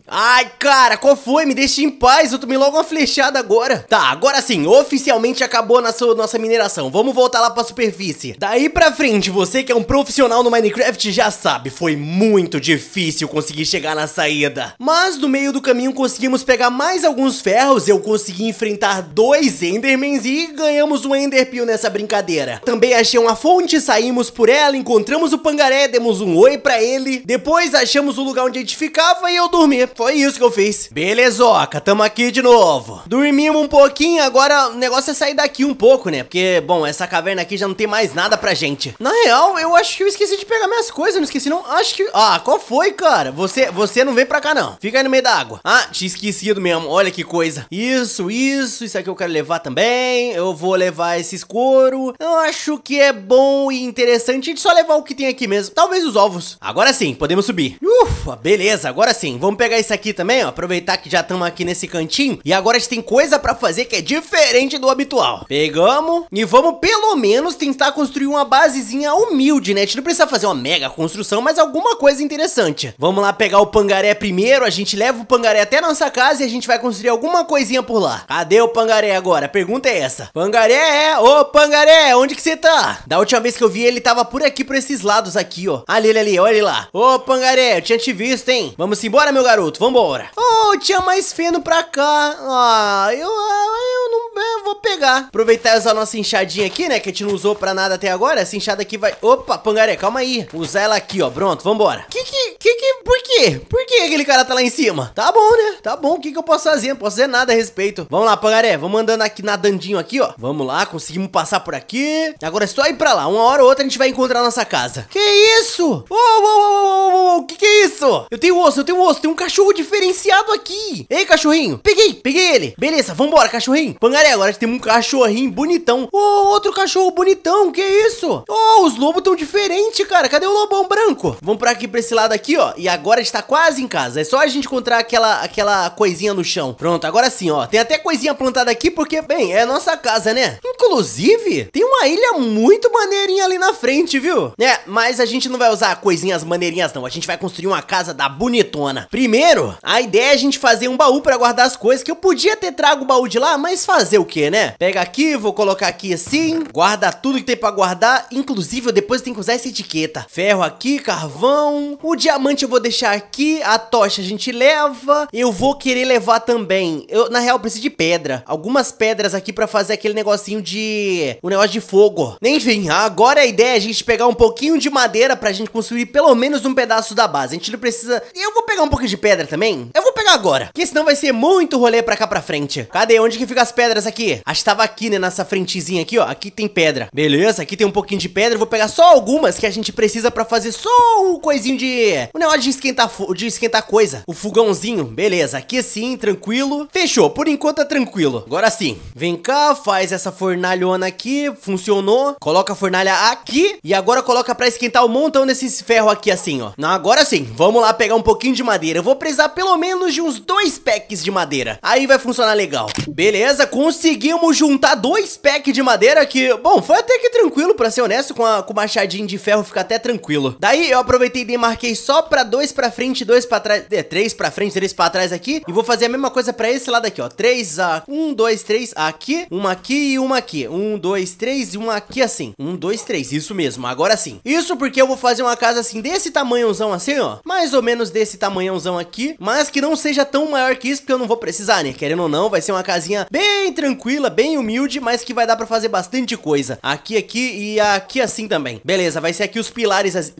Ai, cara, qual foi? Me deixa em paz, eu tomei logo uma flechada agora. Tá, agora sim, oficialmente acabou a nossa, nossa mineração. Vamos voltar lá pra superfície. Daí pra frente, você que é um profissional no Minecraft já sabe, foi muito difícil conseguir chegar na saída. Mas no meio do caminho conseguimos pegar mais alguns ferros, eu consegui enfrentar dois Endermans e ganhamos um Enderpeel nessa brincadeira. Também achei uma fonte, saímos por ela, encontramos o Pangaré, demos um oi pra ele. Depois achamos o lugar onde a gente ficava e eu dormi. Foi isso que eu fiz. Belezoca, tamo aqui de novo. Dormimos um pouquinho, agora o negócio é sair daqui um pouco, né? Porque, bom, essa caverna aqui já não tem mais nada pra gente. Na real, eu acho que eu esqueci de pegar minhas coisas, não esqueci não. Acho que... Ah, qual foi, cara? Você, você não vem pra cá, não. Fica aí no meio da água. Ah, tinha esquecido mesmo, olha que coisa. Isso, isso, isso aqui eu quero levar também. Eu vou levar esses couro. Eu acho que é bom e interessante a gente só levar o que tem aqui mesmo. Talvez os ovos. Agora sim, podemos subir. Ufa, beleza, agora sim. Vamos pegar esse esse aqui também, ó. Aproveitar que já estamos aqui nesse cantinho. E agora a gente tem coisa pra fazer que é diferente do habitual. Pegamos e vamos pelo menos tentar construir uma basezinha humilde, né? A gente não precisa fazer uma mega construção, mas alguma coisa interessante. Vamos lá pegar o pangaré primeiro, a gente leva o pangaré até nossa casa e a gente vai construir alguma coisinha por lá. Cadê o pangaré agora? A pergunta é essa. Pangaré é... Ô, pangaré, onde que você tá? Da última vez que eu vi ele tava por aqui, por esses lados aqui, ó. Ali, ele ali, olha ele lá. Ô, pangaré, eu tinha te visto, hein? Vamos embora, meu garoto vambora. Oh, tinha mais feno pra cá. Ah, eu, ah, eu não eu vou pegar. Aproveitar e usar a nossa enxadinha aqui, né? Que a gente não usou pra nada até agora. Essa enxada aqui vai... Opa, pangaré, calma aí. Usar ela aqui, ó. Pronto, vambora. Que que... Que que... Por quê? Por que aquele cara tá lá em cima? Tá bom, né? Tá bom. O que que eu posso fazer? Não posso fazer nada a respeito. Vamos lá, pangaré. Vamos andando aqui, nadandinho aqui, ó. Vamos lá, conseguimos passar por aqui. Agora é só ir pra lá. Uma hora ou outra a gente vai encontrar a nossa casa. Que isso? Uou, uou, uou, uou, uou, uou. Que que é isso? Eu tenho osso, eu tenho osso. Tem um cachorro cachorro diferenciado aqui. Ei, cachorrinho. Peguei, peguei ele. Beleza, vambora, cachorrinho. Pangaré, agora tem um cachorrinho bonitão. Ô, oh, outro cachorro bonitão, que isso? Oh, os lobos tão diferentes, cara. Cadê o lobão branco? Vamos pra aqui, pra esse lado aqui, ó. E agora está quase em casa. É só a gente encontrar aquela, aquela coisinha no chão. Pronto, agora sim, ó. Tem até coisinha plantada aqui, porque, bem, é nossa casa, né? Inclusive, tem uma ilha muito maneirinha ali na frente, viu? É, mas a gente não vai usar coisinhas maneirinhas, não. A gente vai construir uma casa da bonitona. Primeiro, a ideia é a gente fazer um baú pra guardar as coisas, que eu podia ter trago o baú de lá, mas fazer o que, né? Pega aqui, vou colocar aqui assim, guarda tudo que tem pra guardar, inclusive eu depois tenho que usar essa etiqueta. Ferro aqui, carvão, o diamante eu vou deixar aqui, a tocha a gente leva, eu vou querer levar também, eu na real preciso de pedra, algumas pedras aqui pra fazer aquele negocinho de... o um negócio de fogo. Enfim, agora a ideia é a gente pegar um pouquinho de madeira pra gente construir pelo menos um pedaço da base, a gente não precisa... Eu vou pegar um pouquinho de pedra pedra também? Eu vou pegar agora, porque senão vai ser muito rolê pra cá pra frente. Cadê? Onde que fica as pedras aqui? Acho que tava aqui, né, nessa frentezinha aqui, ó. Aqui tem pedra. Beleza, aqui tem um pouquinho de pedra. vou pegar só algumas que a gente precisa pra fazer só um coisinho de... Um negócio de esquentar, de esquentar coisa. O fogãozinho. Beleza, aqui sim, tranquilo. Fechou, por enquanto é tranquilo. Agora sim. Vem cá, faz essa fornalhona aqui. Funcionou. Coloca a fornalha aqui. E agora coloca pra esquentar um montão desses ferro aqui assim, ó. Não, agora sim. Vamos lá pegar um pouquinho de madeira. Eu vou precisar pelo menos de uns dois packs de madeira. Aí vai funcionar legal. Beleza, conseguimos juntar dois packs de madeira que, bom, foi até que tranquilo, pra ser honesto, com, a, com o machadinho de ferro fica até tranquilo. Daí eu aproveitei e demarquei só pra dois pra frente, dois pra trás, é, três pra frente, três pra trás aqui. E vou fazer a mesma coisa pra esse lado aqui, ó. Três, a, um, dois, três, aqui, uma aqui e uma aqui. Um, dois, três e uma aqui assim. Um, dois, três, isso mesmo, agora sim. Isso porque eu vou fazer uma casa assim, desse tamanhozão assim, ó. Mais ou menos desse tamanhozão aqui aqui, mas que não seja tão maior que isso, porque eu não vou precisar, né? Querendo ou não, vai ser uma casinha bem tranquila, bem humilde, mas que vai dar pra fazer bastante coisa. Aqui, aqui e aqui assim também. Beleza, vai ser aqui os pilares, as,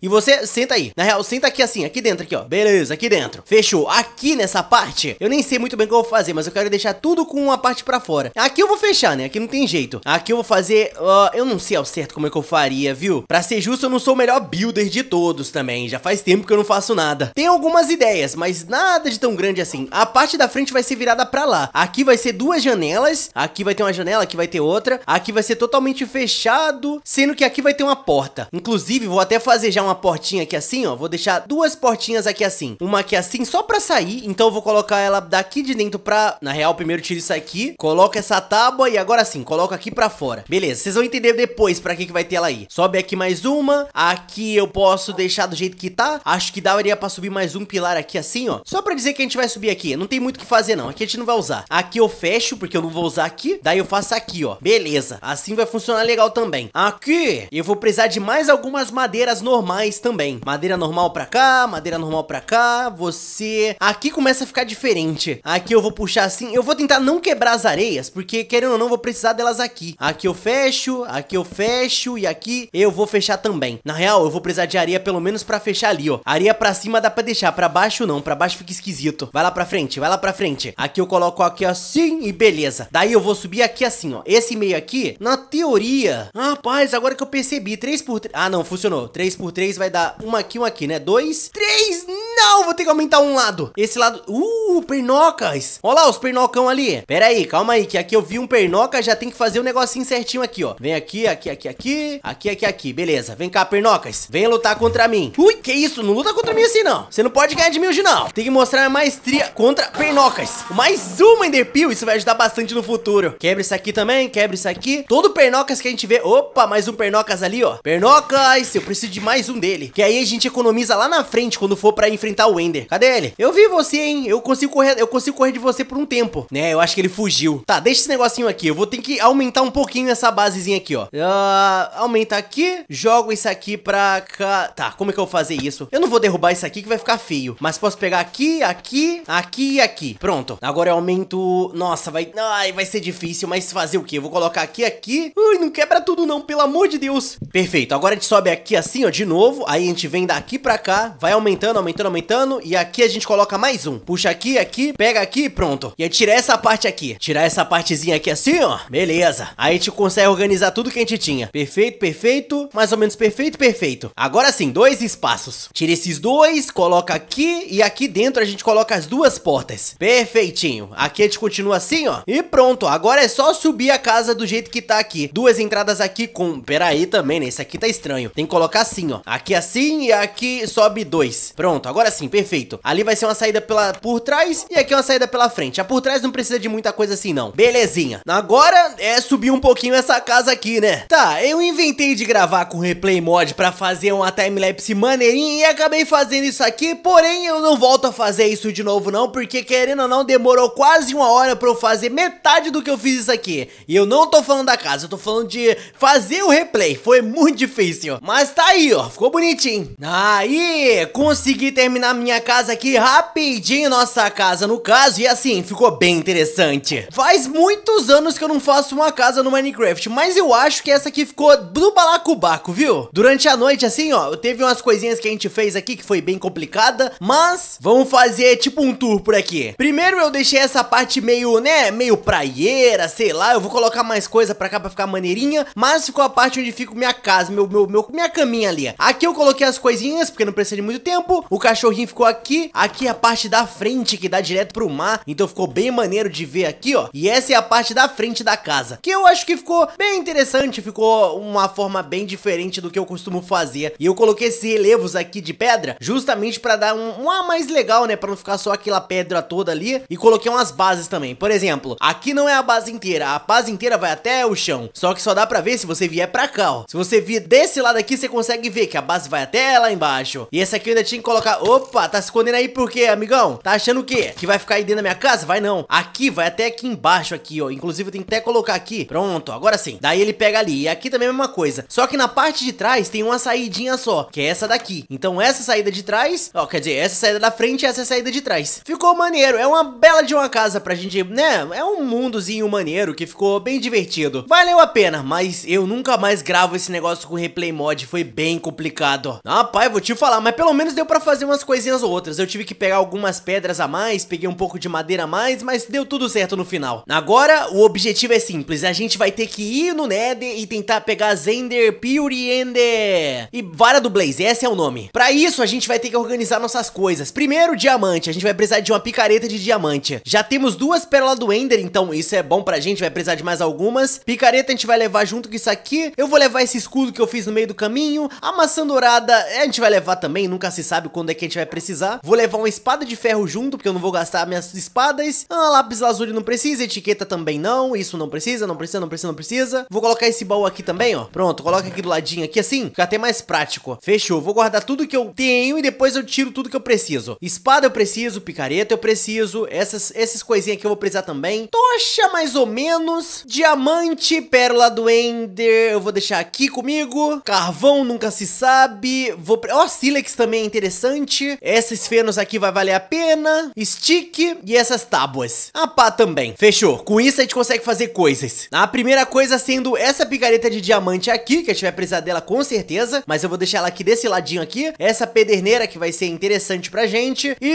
E você senta aí. Na real, senta aqui assim, aqui dentro, aqui, ó. Beleza, aqui dentro. Fechou. Aqui nessa parte, eu nem sei muito bem o que eu vou fazer, mas eu quero deixar tudo com uma parte pra fora. Aqui eu vou fechar, né? Aqui não tem jeito. Aqui eu vou fazer... Uh, eu não sei ao certo como é que eu faria, viu? Pra ser justo, eu não sou o melhor builder de todos também. Já faz tempo que eu não faço nada. Tem algumas algumas ideias, mas nada de tão grande assim. A parte da frente vai ser virada pra lá. Aqui vai ser duas janelas, aqui vai ter uma janela, aqui vai ter outra. Aqui vai ser totalmente fechado, sendo que aqui vai ter uma porta. Inclusive, vou até fazer já uma portinha aqui assim, ó. Vou deixar duas portinhas aqui assim. Uma aqui assim só pra sair, então eu vou colocar ela daqui de dentro pra... Na real, primeiro tiro isso aqui, coloca essa tábua e agora sim, coloca aqui pra fora. Beleza, vocês vão entender depois pra que que vai ter ela aí. Sobe aqui mais uma, aqui eu posso deixar do jeito que tá. Acho que daria pra subir mais um pilar aqui assim, ó. Só pra dizer que a gente vai subir aqui. Não tem muito o que fazer, não. Aqui a gente não vai usar. Aqui eu fecho, porque eu não vou usar aqui. Daí eu faço aqui, ó. Beleza. Assim vai funcionar legal também. Aqui eu vou precisar de mais algumas madeiras normais também. Madeira normal pra cá, madeira normal pra cá. Você... Aqui começa a ficar diferente. Aqui eu vou puxar assim. Eu vou tentar não quebrar as areias, porque querendo ou não, vou precisar delas aqui. Aqui eu fecho, aqui eu fecho e aqui eu vou fechar também. Na real, eu vou precisar de areia pelo menos pra fechar ali, ó. Areia pra cima dá pra deixar, pra baixo não, pra baixo fica esquisito. Vai lá pra frente, vai lá pra frente. Aqui eu coloco aqui assim e beleza. Daí eu vou subir aqui assim, ó. Esse meio aqui, na teoria... Rapaz, agora que eu percebi, 3 por 3... Ah, não, funcionou. 3 por 3 vai dar uma aqui, uma aqui, né? 2, 3... Não, vou ter que aumentar um lado. Esse lado... Uh, pernocas. Olha lá os pernocão ali. Pera aí, calma aí, que aqui eu vi um pernoca, já tem que fazer um negocinho certinho aqui, ó. Vem aqui, aqui, aqui, aqui. Aqui, aqui, aqui. Beleza. Vem cá, pernocas. Vem lutar contra mim. Ui, que isso? Não luta contra mim assim, não. Você não pode de ganhar de mil de não. Tem que mostrar a maestria contra pernocas. Mais uma Enderpeel, isso vai ajudar bastante no futuro. Quebra isso aqui também, quebra isso aqui. Todo pernocas que a gente vê... Opa, mais um pernocas ali, ó. Pernocas, eu preciso de mais um dele. Que aí a gente economiza lá na frente quando for pra enfrentar o Ender. Cadê ele? Eu vi você, hein? Eu consigo correr, eu consigo correr de você por um tempo. Né, eu acho que ele fugiu. Tá, deixa esse negocinho aqui. Eu vou ter que aumentar um pouquinho essa basezinha aqui, ó. Uh, aumenta aqui. Jogo isso aqui pra cá. Tá, como é que eu vou fazer isso? Eu não vou derrubar isso aqui que vai ficar feio meio. Mas posso pegar aqui, aqui, aqui e aqui. Pronto. Agora eu aumento... Nossa, vai... Ai, vai ser difícil, mas fazer o quê? Eu vou colocar aqui, aqui. Ui, não quebra tudo não, pelo amor de Deus. Perfeito. Agora a gente sobe aqui assim, ó, de novo. Aí a gente vem daqui pra cá, vai aumentando, aumentando, aumentando. E aqui a gente coloca mais um. Puxa aqui, aqui, pega aqui pronto. E aí tirar essa parte aqui. Tirar essa partezinha aqui assim, ó. Beleza. Aí a gente consegue organizar tudo que a gente tinha. Perfeito, perfeito. Mais ou menos perfeito, perfeito. Agora sim, dois espaços. Tira esses dois, coloca aqui e aqui dentro a gente coloca as duas portas. Perfeitinho. Aqui a gente continua assim, ó. E pronto, agora é só subir a casa do jeito que tá aqui. Duas entradas aqui com... Pera aí também, né? Isso aqui tá estranho. Tem que colocar assim, ó. Aqui assim e aqui sobe dois. Pronto, agora sim, perfeito. Ali vai ser uma saída pela... por trás e aqui é uma saída pela frente. A por trás não precisa de muita coisa assim, não. Belezinha. Agora é subir um pouquinho essa casa aqui, né? Tá, eu inventei de gravar com replay mod pra fazer uma timelapse maneirinha e acabei fazendo isso aqui... Por Porém, eu não volto a fazer isso de novo não, porque querendo ou não, demorou quase uma hora pra eu fazer metade do que eu fiz isso aqui. E eu não tô falando da casa, eu tô falando de fazer o replay, foi muito difícil. Mas tá aí, ó, ficou bonitinho. Aí, consegui terminar minha casa aqui rapidinho, nossa casa no caso, e assim, ficou bem interessante. Faz muitos anos que eu não faço uma casa no Minecraft, mas eu acho que essa aqui ficou do balacobaco, viu? Durante a noite, assim, ó, teve umas coisinhas que a gente fez aqui que foi bem complicado, nada, mas vamos fazer tipo um tour por aqui. Primeiro eu deixei essa parte meio, né, meio praieira, sei lá, eu vou colocar mais coisa pra cá pra ficar maneirinha, mas ficou a parte onde fica minha casa, meu, meu, meu, minha caminha ali. Aqui eu coloquei as coisinhas, porque não precisa de muito tempo, o cachorrinho ficou aqui, aqui é a parte da frente que dá direto pro mar, então ficou bem maneiro de ver aqui, ó, e essa é a parte da frente da casa, que eu acho que ficou bem interessante, ficou uma forma bem diferente do que eu costumo fazer, e eu coloquei esses relevos aqui de pedra, justamente pra dar dar é um, um a mais legal, né? Pra não ficar só aquela pedra toda ali. E coloquei umas bases também. Por exemplo, aqui não é a base inteira. A base inteira vai até o chão. Só que só dá pra ver se você vier pra cá, ó. Se você vir desse lado aqui, você consegue ver que a base vai até lá embaixo. E essa aqui eu ainda tinha que colocar... Opa, tá se escondendo aí por quê, amigão? Tá achando o quê? Que vai ficar aí dentro da minha casa? Vai não. Aqui, vai até aqui embaixo aqui, ó. Inclusive eu tenho que até colocar aqui. Pronto, agora sim. Daí ele pega ali. E aqui também é a mesma coisa. Só que na parte de trás tem uma saidinha só, que é essa daqui. Então essa saída de trás, ó, que Quer dizer, essa saída da frente e essa saída de trás. Ficou maneiro, é uma bela de uma casa pra gente, né? É um mundozinho maneiro que ficou bem divertido. Valeu a pena, mas eu nunca mais gravo esse negócio com replay mod, foi bem complicado. Ah, pai, vou te falar, mas pelo menos deu pra fazer umas coisinhas ou outras. Eu tive que pegar algumas pedras a mais, peguei um pouco de madeira a mais, mas deu tudo certo no final. Agora, o objetivo é simples, a gente vai ter que ir no Nether e tentar pegar Zender, Pure Ender e Vara do Blaze, esse é o nome. Pra isso, a gente vai ter que organizar nossa nossas coisas. Primeiro, diamante. A gente vai precisar de uma picareta de diamante. Já temos duas pérolas do Ender, então isso é bom pra gente. Vai precisar de mais algumas. Picareta a gente vai levar junto com isso aqui. Eu vou levar esse escudo que eu fiz no meio do caminho. A maçã dourada é, a gente vai levar também. Nunca se sabe quando é que a gente vai precisar. Vou levar uma espada de ferro junto, porque eu não vou gastar minhas espadas. Ah, lápis lazuli não precisa. Etiqueta também não. Isso não precisa, não precisa, não precisa, não precisa. Vou colocar esse baú aqui também, ó. Pronto, coloca aqui do ladinho aqui assim. Fica até mais prático. Fechou. Vou guardar tudo que eu tenho e depois eu tiro tudo tudo que eu preciso. Espada eu preciso, picareta eu preciso, essas, essas coisinhas aqui eu vou precisar também. Tocha mais ou menos, diamante, pérola do Ender, eu vou deixar aqui comigo. Carvão nunca se sabe, vou... Ó, oh, sílex também é interessante, esses fenos aqui vai valer a pena, stick e essas tábuas. A pá também. Fechou, com isso a gente consegue fazer coisas. A primeira coisa sendo essa picareta de diamante aqui, que a gente vai precisar dela com certeza, mas eu vou deixar ela aqui desse ladinho aqui. Essa pederneira que vai ser interessante interessante pra gente. E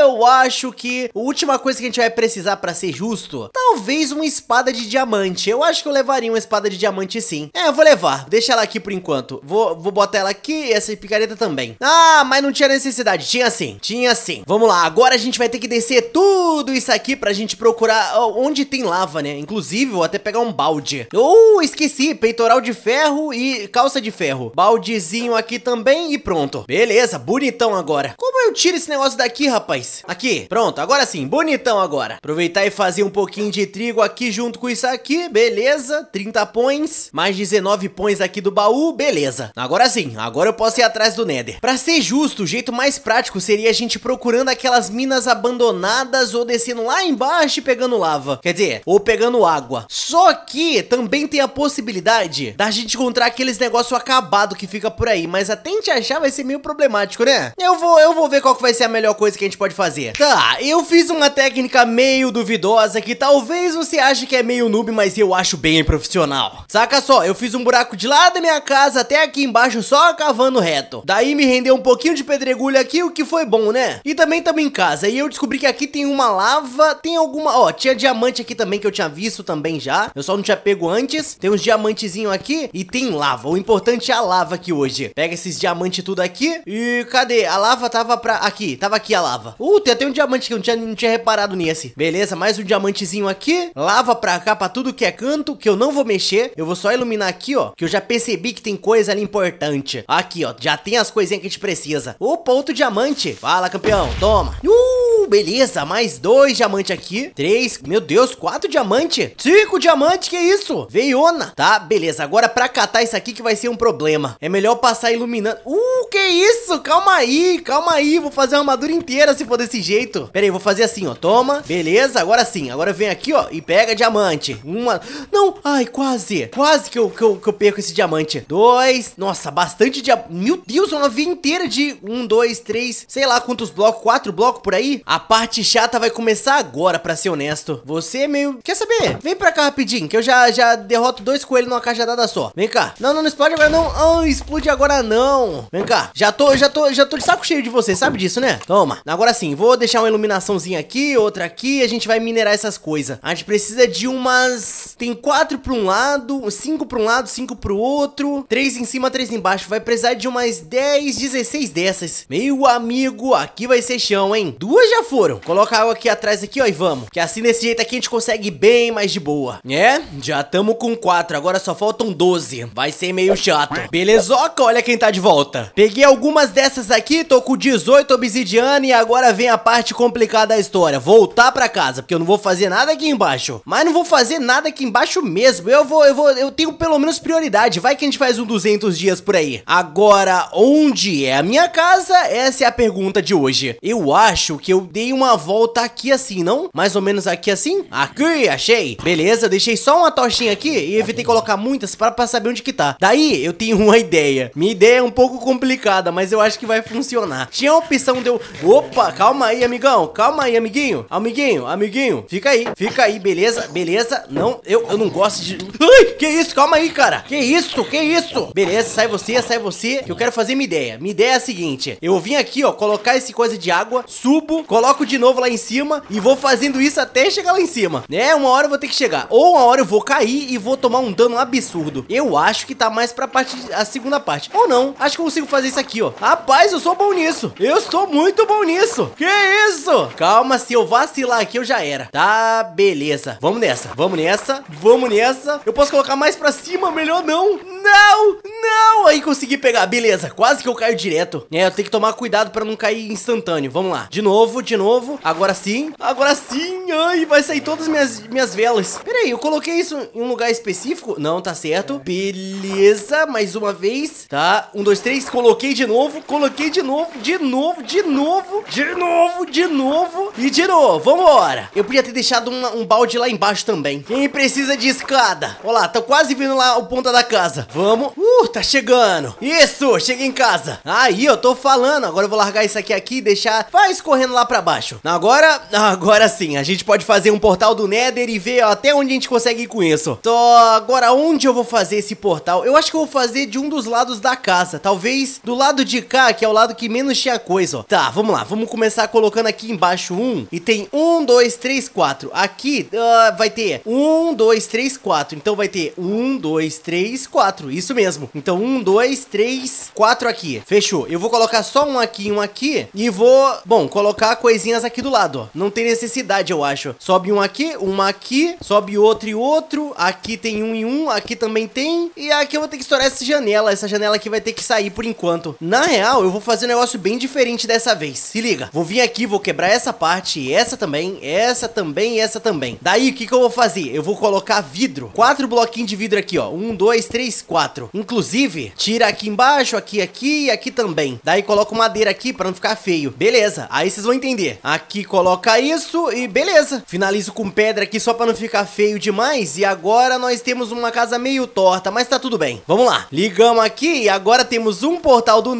eu acho que a última coisa que a gente vai precisar pra ser justo, talvez uma espada de diamante. Eu acho que eu levaria uma espada de diamante sim. É, eu vou levar. Deixa ela aqui por enquanto. Vou, vou botar ela aqui e essa picareta também. Ah, mas não tinha necessidade. Tinha sim, tinha sim. Vamos lá, agora a gente vai ter que descer tudo isso aqui pra gente procurar onde tem lava, né? Inclusive, vou até pegar um balde. ou uh, esqueci, peitoral de ferro e calça de ferro. Baldezinho aqui também e pronto. Beleza, bonitão agora. Como eu tiro esse negócio daqui, rapaz? Aqui, pronto, agora sim, bonitão agora. Aproveitar e fazer um pouquinho de trigo aqui junto com isso aqui, beleza. 30 pões, mais 19 pões aqui do baú, beleza. Agora sim, agora eu posso ir atrás do Nether. Pra ser justo, o jeito mais prático seria a gente procurando aquelas minas abandonadas ou descendo lá embaixo e pegando lava. Quer dizer, ou pegando água. Só que também tem a possibilidade da gente encontrar aqueles negócio acabado que fica por aí, mas até a gente achar vai ser meio problemático, né? Eu vou então eu vou ver qual que vai ser a melhor coisa que a gente pode fazer. Tá, eu fiz uma técnica meio duvidosa que talvez você ache que é meio noob, mas eu acho bem profissional. Saca só, eu fiz um buraco de lá da minha casa até aqui embaixo só cavando reto. Daí me rendeu um pouquinho de pedregulho aqui, o que foi bom, né? E também tamo em casa e eu descobri que aqui tem uma lava, tem alguma... Ó, tinha diamante aqui também que eu tinha visto também já. Eu só não tinha pego antes. Tem uns diamantezinhos aqui e tem lava. O importante é a lava aqui hoje. Pega esses diamantes tudo aqui e cadê? A lava tava pra... Aqui, tava aqui a lava. Uh, tem até um diamante que eu não tinha, não tinha reparado nesse. Beleza, mais um diamantezinho aqui. Lava pra cá, pra tudo que é canto, que eu não vou mexer. Eu vou só iluminar aqui, ó, que eu já percebi que tem coisa ali importante. Aqui, ó, já tem as coisinhas que a gente precisa. Opa, outro diamante. Fala, campeão, toma. Uh, beleza, mais dois diamantes aqui. Três, meu Deus, quatro diamantes. Cinco diamantes, que isso? Veiona. Tá, beleza, agora pra catar isso aqui que vai ser um problema. É melhor passar iluminando. Uh, que isso? Calma aí, calma calma aí, vou fazer a armadura inteira se for desse jeito. Pera aí, vou fazer assim, ó, toma, beleza, agora sim, agora vem aqui, ó, e pega diamante. Uma, não, ai, quase, quase que eu, que eu, que eu perco esse diamante. Dois, nossa, bastante diamante, meu Deus, uma via inteira de um, dois, três, sei lá quantos blocos, quatro blocos por aí. A parte chata vai começar agora, pra ser honesto. Você é meio, quer saber? Vem pra cá rapidinho, que eu já, já derroto dois coelhos numa cajadada só. Vem cá, não, não, não explode agora não, oh, explode agora não. Vem cá, já tô, já tô, já tô de saco cheio de de você, sabe disso, né? Toma. Agora sim, vou deixar uma iluminaçãozinha aqui, outra aqui, a gente vai minerar essas coisas. A gente precisa de umas... Tem quatro pra um lado, cinco pra um lado, cinco pro outro, três em cima, três embaixo. Vai precisar de umas 10, 16 dessas. Meu amigo, aqui vai ser chão, hein? Duas já foram. Coloca água aqui atrás aqui, ó, e vamos. Que assim, desse jeito aqui, a gente consegue bem mais de boa. É, já tamo com quatro, agora só faltam 12. Vai ser meio chato. Belezoca, olha quem tá de volta. Peguei algumas dessas aqui, tô com 18 obsidiana e agora vem a parte complicada da história. Voltar pra casa, porque eu não vou fazer nada aqui embaixo. Mas não vou fazer nada aqui embaixo mesmo. Eu vou, eu vou, eu tenho pelo menos prioridade. Vai que a gente faz um 200 dias por aí. Agora, onde é a minha casa? Essa é a pergunta de hoje. Eu acho que eu dei uma volta aqui assim, não? Mais ou menos aqui assim? Aqui, achei. Beleza, deixei só uma tochinha aqui e evitei colocar muitas pra, pra saber onde que tá. Daí, eu tenho uma ideia. Minha ideia é um pouco complicada, mas eu acho que vai funcionar. Tinha a opção de eu. Opa, calma aí, amigão. Calma aí, amiguinho. Amiguinho, amiguinho. Fica aí, fica aí, beleza, beleza. Não, eu, eu não gosto de. Ai, que isso? Calma aí, cara. Que isso? Que isso? Beleza, sai você, sai você. Que eu quero fazer minha ideia. Minha ideia é a seguinte: eu vim aqui, ó, colocar esse coisa de água, subo, coloco de novo lá em cima e vou fazendo isso até chegar lá em cima. Né? Uma hora eu vou ter que chegar. Ou uma hora eu vou cair e vou tomar um dano absurdo. Eu acho que tá mais pra parte, a segunda parte. Ou não, acho que eu consigo fazer isso aqui, ó. Rapaz, eu sou bom nisso. Eu sou muito bom nisso. Que isso? Calma, se eu vacilar aqui, eu já era. Tá, beleza. Vamos nessa. Vamos nessa. Vamos nessa. Eu posso colocar mais pra cima? Melhor não. Não! Não! Aí consegui pegar. Beleza, quase que eu caio direto. É, eu tenho que tomar cuidado pra não cair instantâneo. Vamos lá. De novo, de novo. Agora sim. Agora sim. Ai, vai sair todas as minhas, minhas velas. Pera aí, eu coloquei isso em um lugar específico? Não, tá certo. Beleza, mais uma vez. Tá, um, dois, três. Coloquei de novo. Coloquei de novo, de novo, de novo. De novo, de novo. E de novo. Vambora. Eu podia ter deixado um, um balde lá embaixo também. Quem precisa de escada? Olha lá, tá quase vindo lá o ponta da casa vamos. Uh, tá chegando. Isso, cheguei em casa. Aí, eu tô falando. Agora eu vou largar isso aqui aqui e deixar... Vai escorrendo lá pra baixo. Agora, agora sim. A gente pode fazer um portal do Nether e ver ó, até onde a gente consegue ir com isso. Tô. agora, onde eu vou fazer esse portal? Eu acho que eu vou fazer de um dos lados da casa. Talvez do lado de cá, que é o lado que menos tinha coisa, ó. Tá, vamos lá. Vamos começar colocando aqui embaixo um. E tem um, dois, três, quatro. Aqui uh, vai ter um, dois, três, quatro. Então vai ter um, dois, três, quatro quatro, isso mesmo. Então, um, dois, três, quatro aqui. Fechou. Eu vou colocar só um aqui e um aqui. E vou, bom, colocar coisinhas aqui do lado, ó. Não tem necessidade, eu acho. Sobe um aqui, uma aqui. Sobe outro e outro. Aqui tem um e um. Aqui também tem. E aqui eu vou ter que estourar essa janela. Essa janela aqui vai ter que sair por enquanto. Na real, eu vou fazer um negócio bem diferente dessa vez. Se liga. Vou vir aqui, vou quebrar essa parte, essa também, essa também e essa também. Daí, o que que eu vou fazer? Eu vou colocar vidro. Quatro bloquinhos de vidro aqui, ó. Um, dois, três, quatro. Inclusive, tira aqui embaixo, aqui, aqui e aqui também. Daí coloca madeira aqui pra não ficar feio. Beleza, aí vocês vão entender. Aqui coloca isso e beleza. Finalizo com pedra aqui só pra não ficar feio demais. E agora nós temos uma casa meio torta, mas tá tudo bem. Vamos lá. Ligamos aqui e agora temos um portal do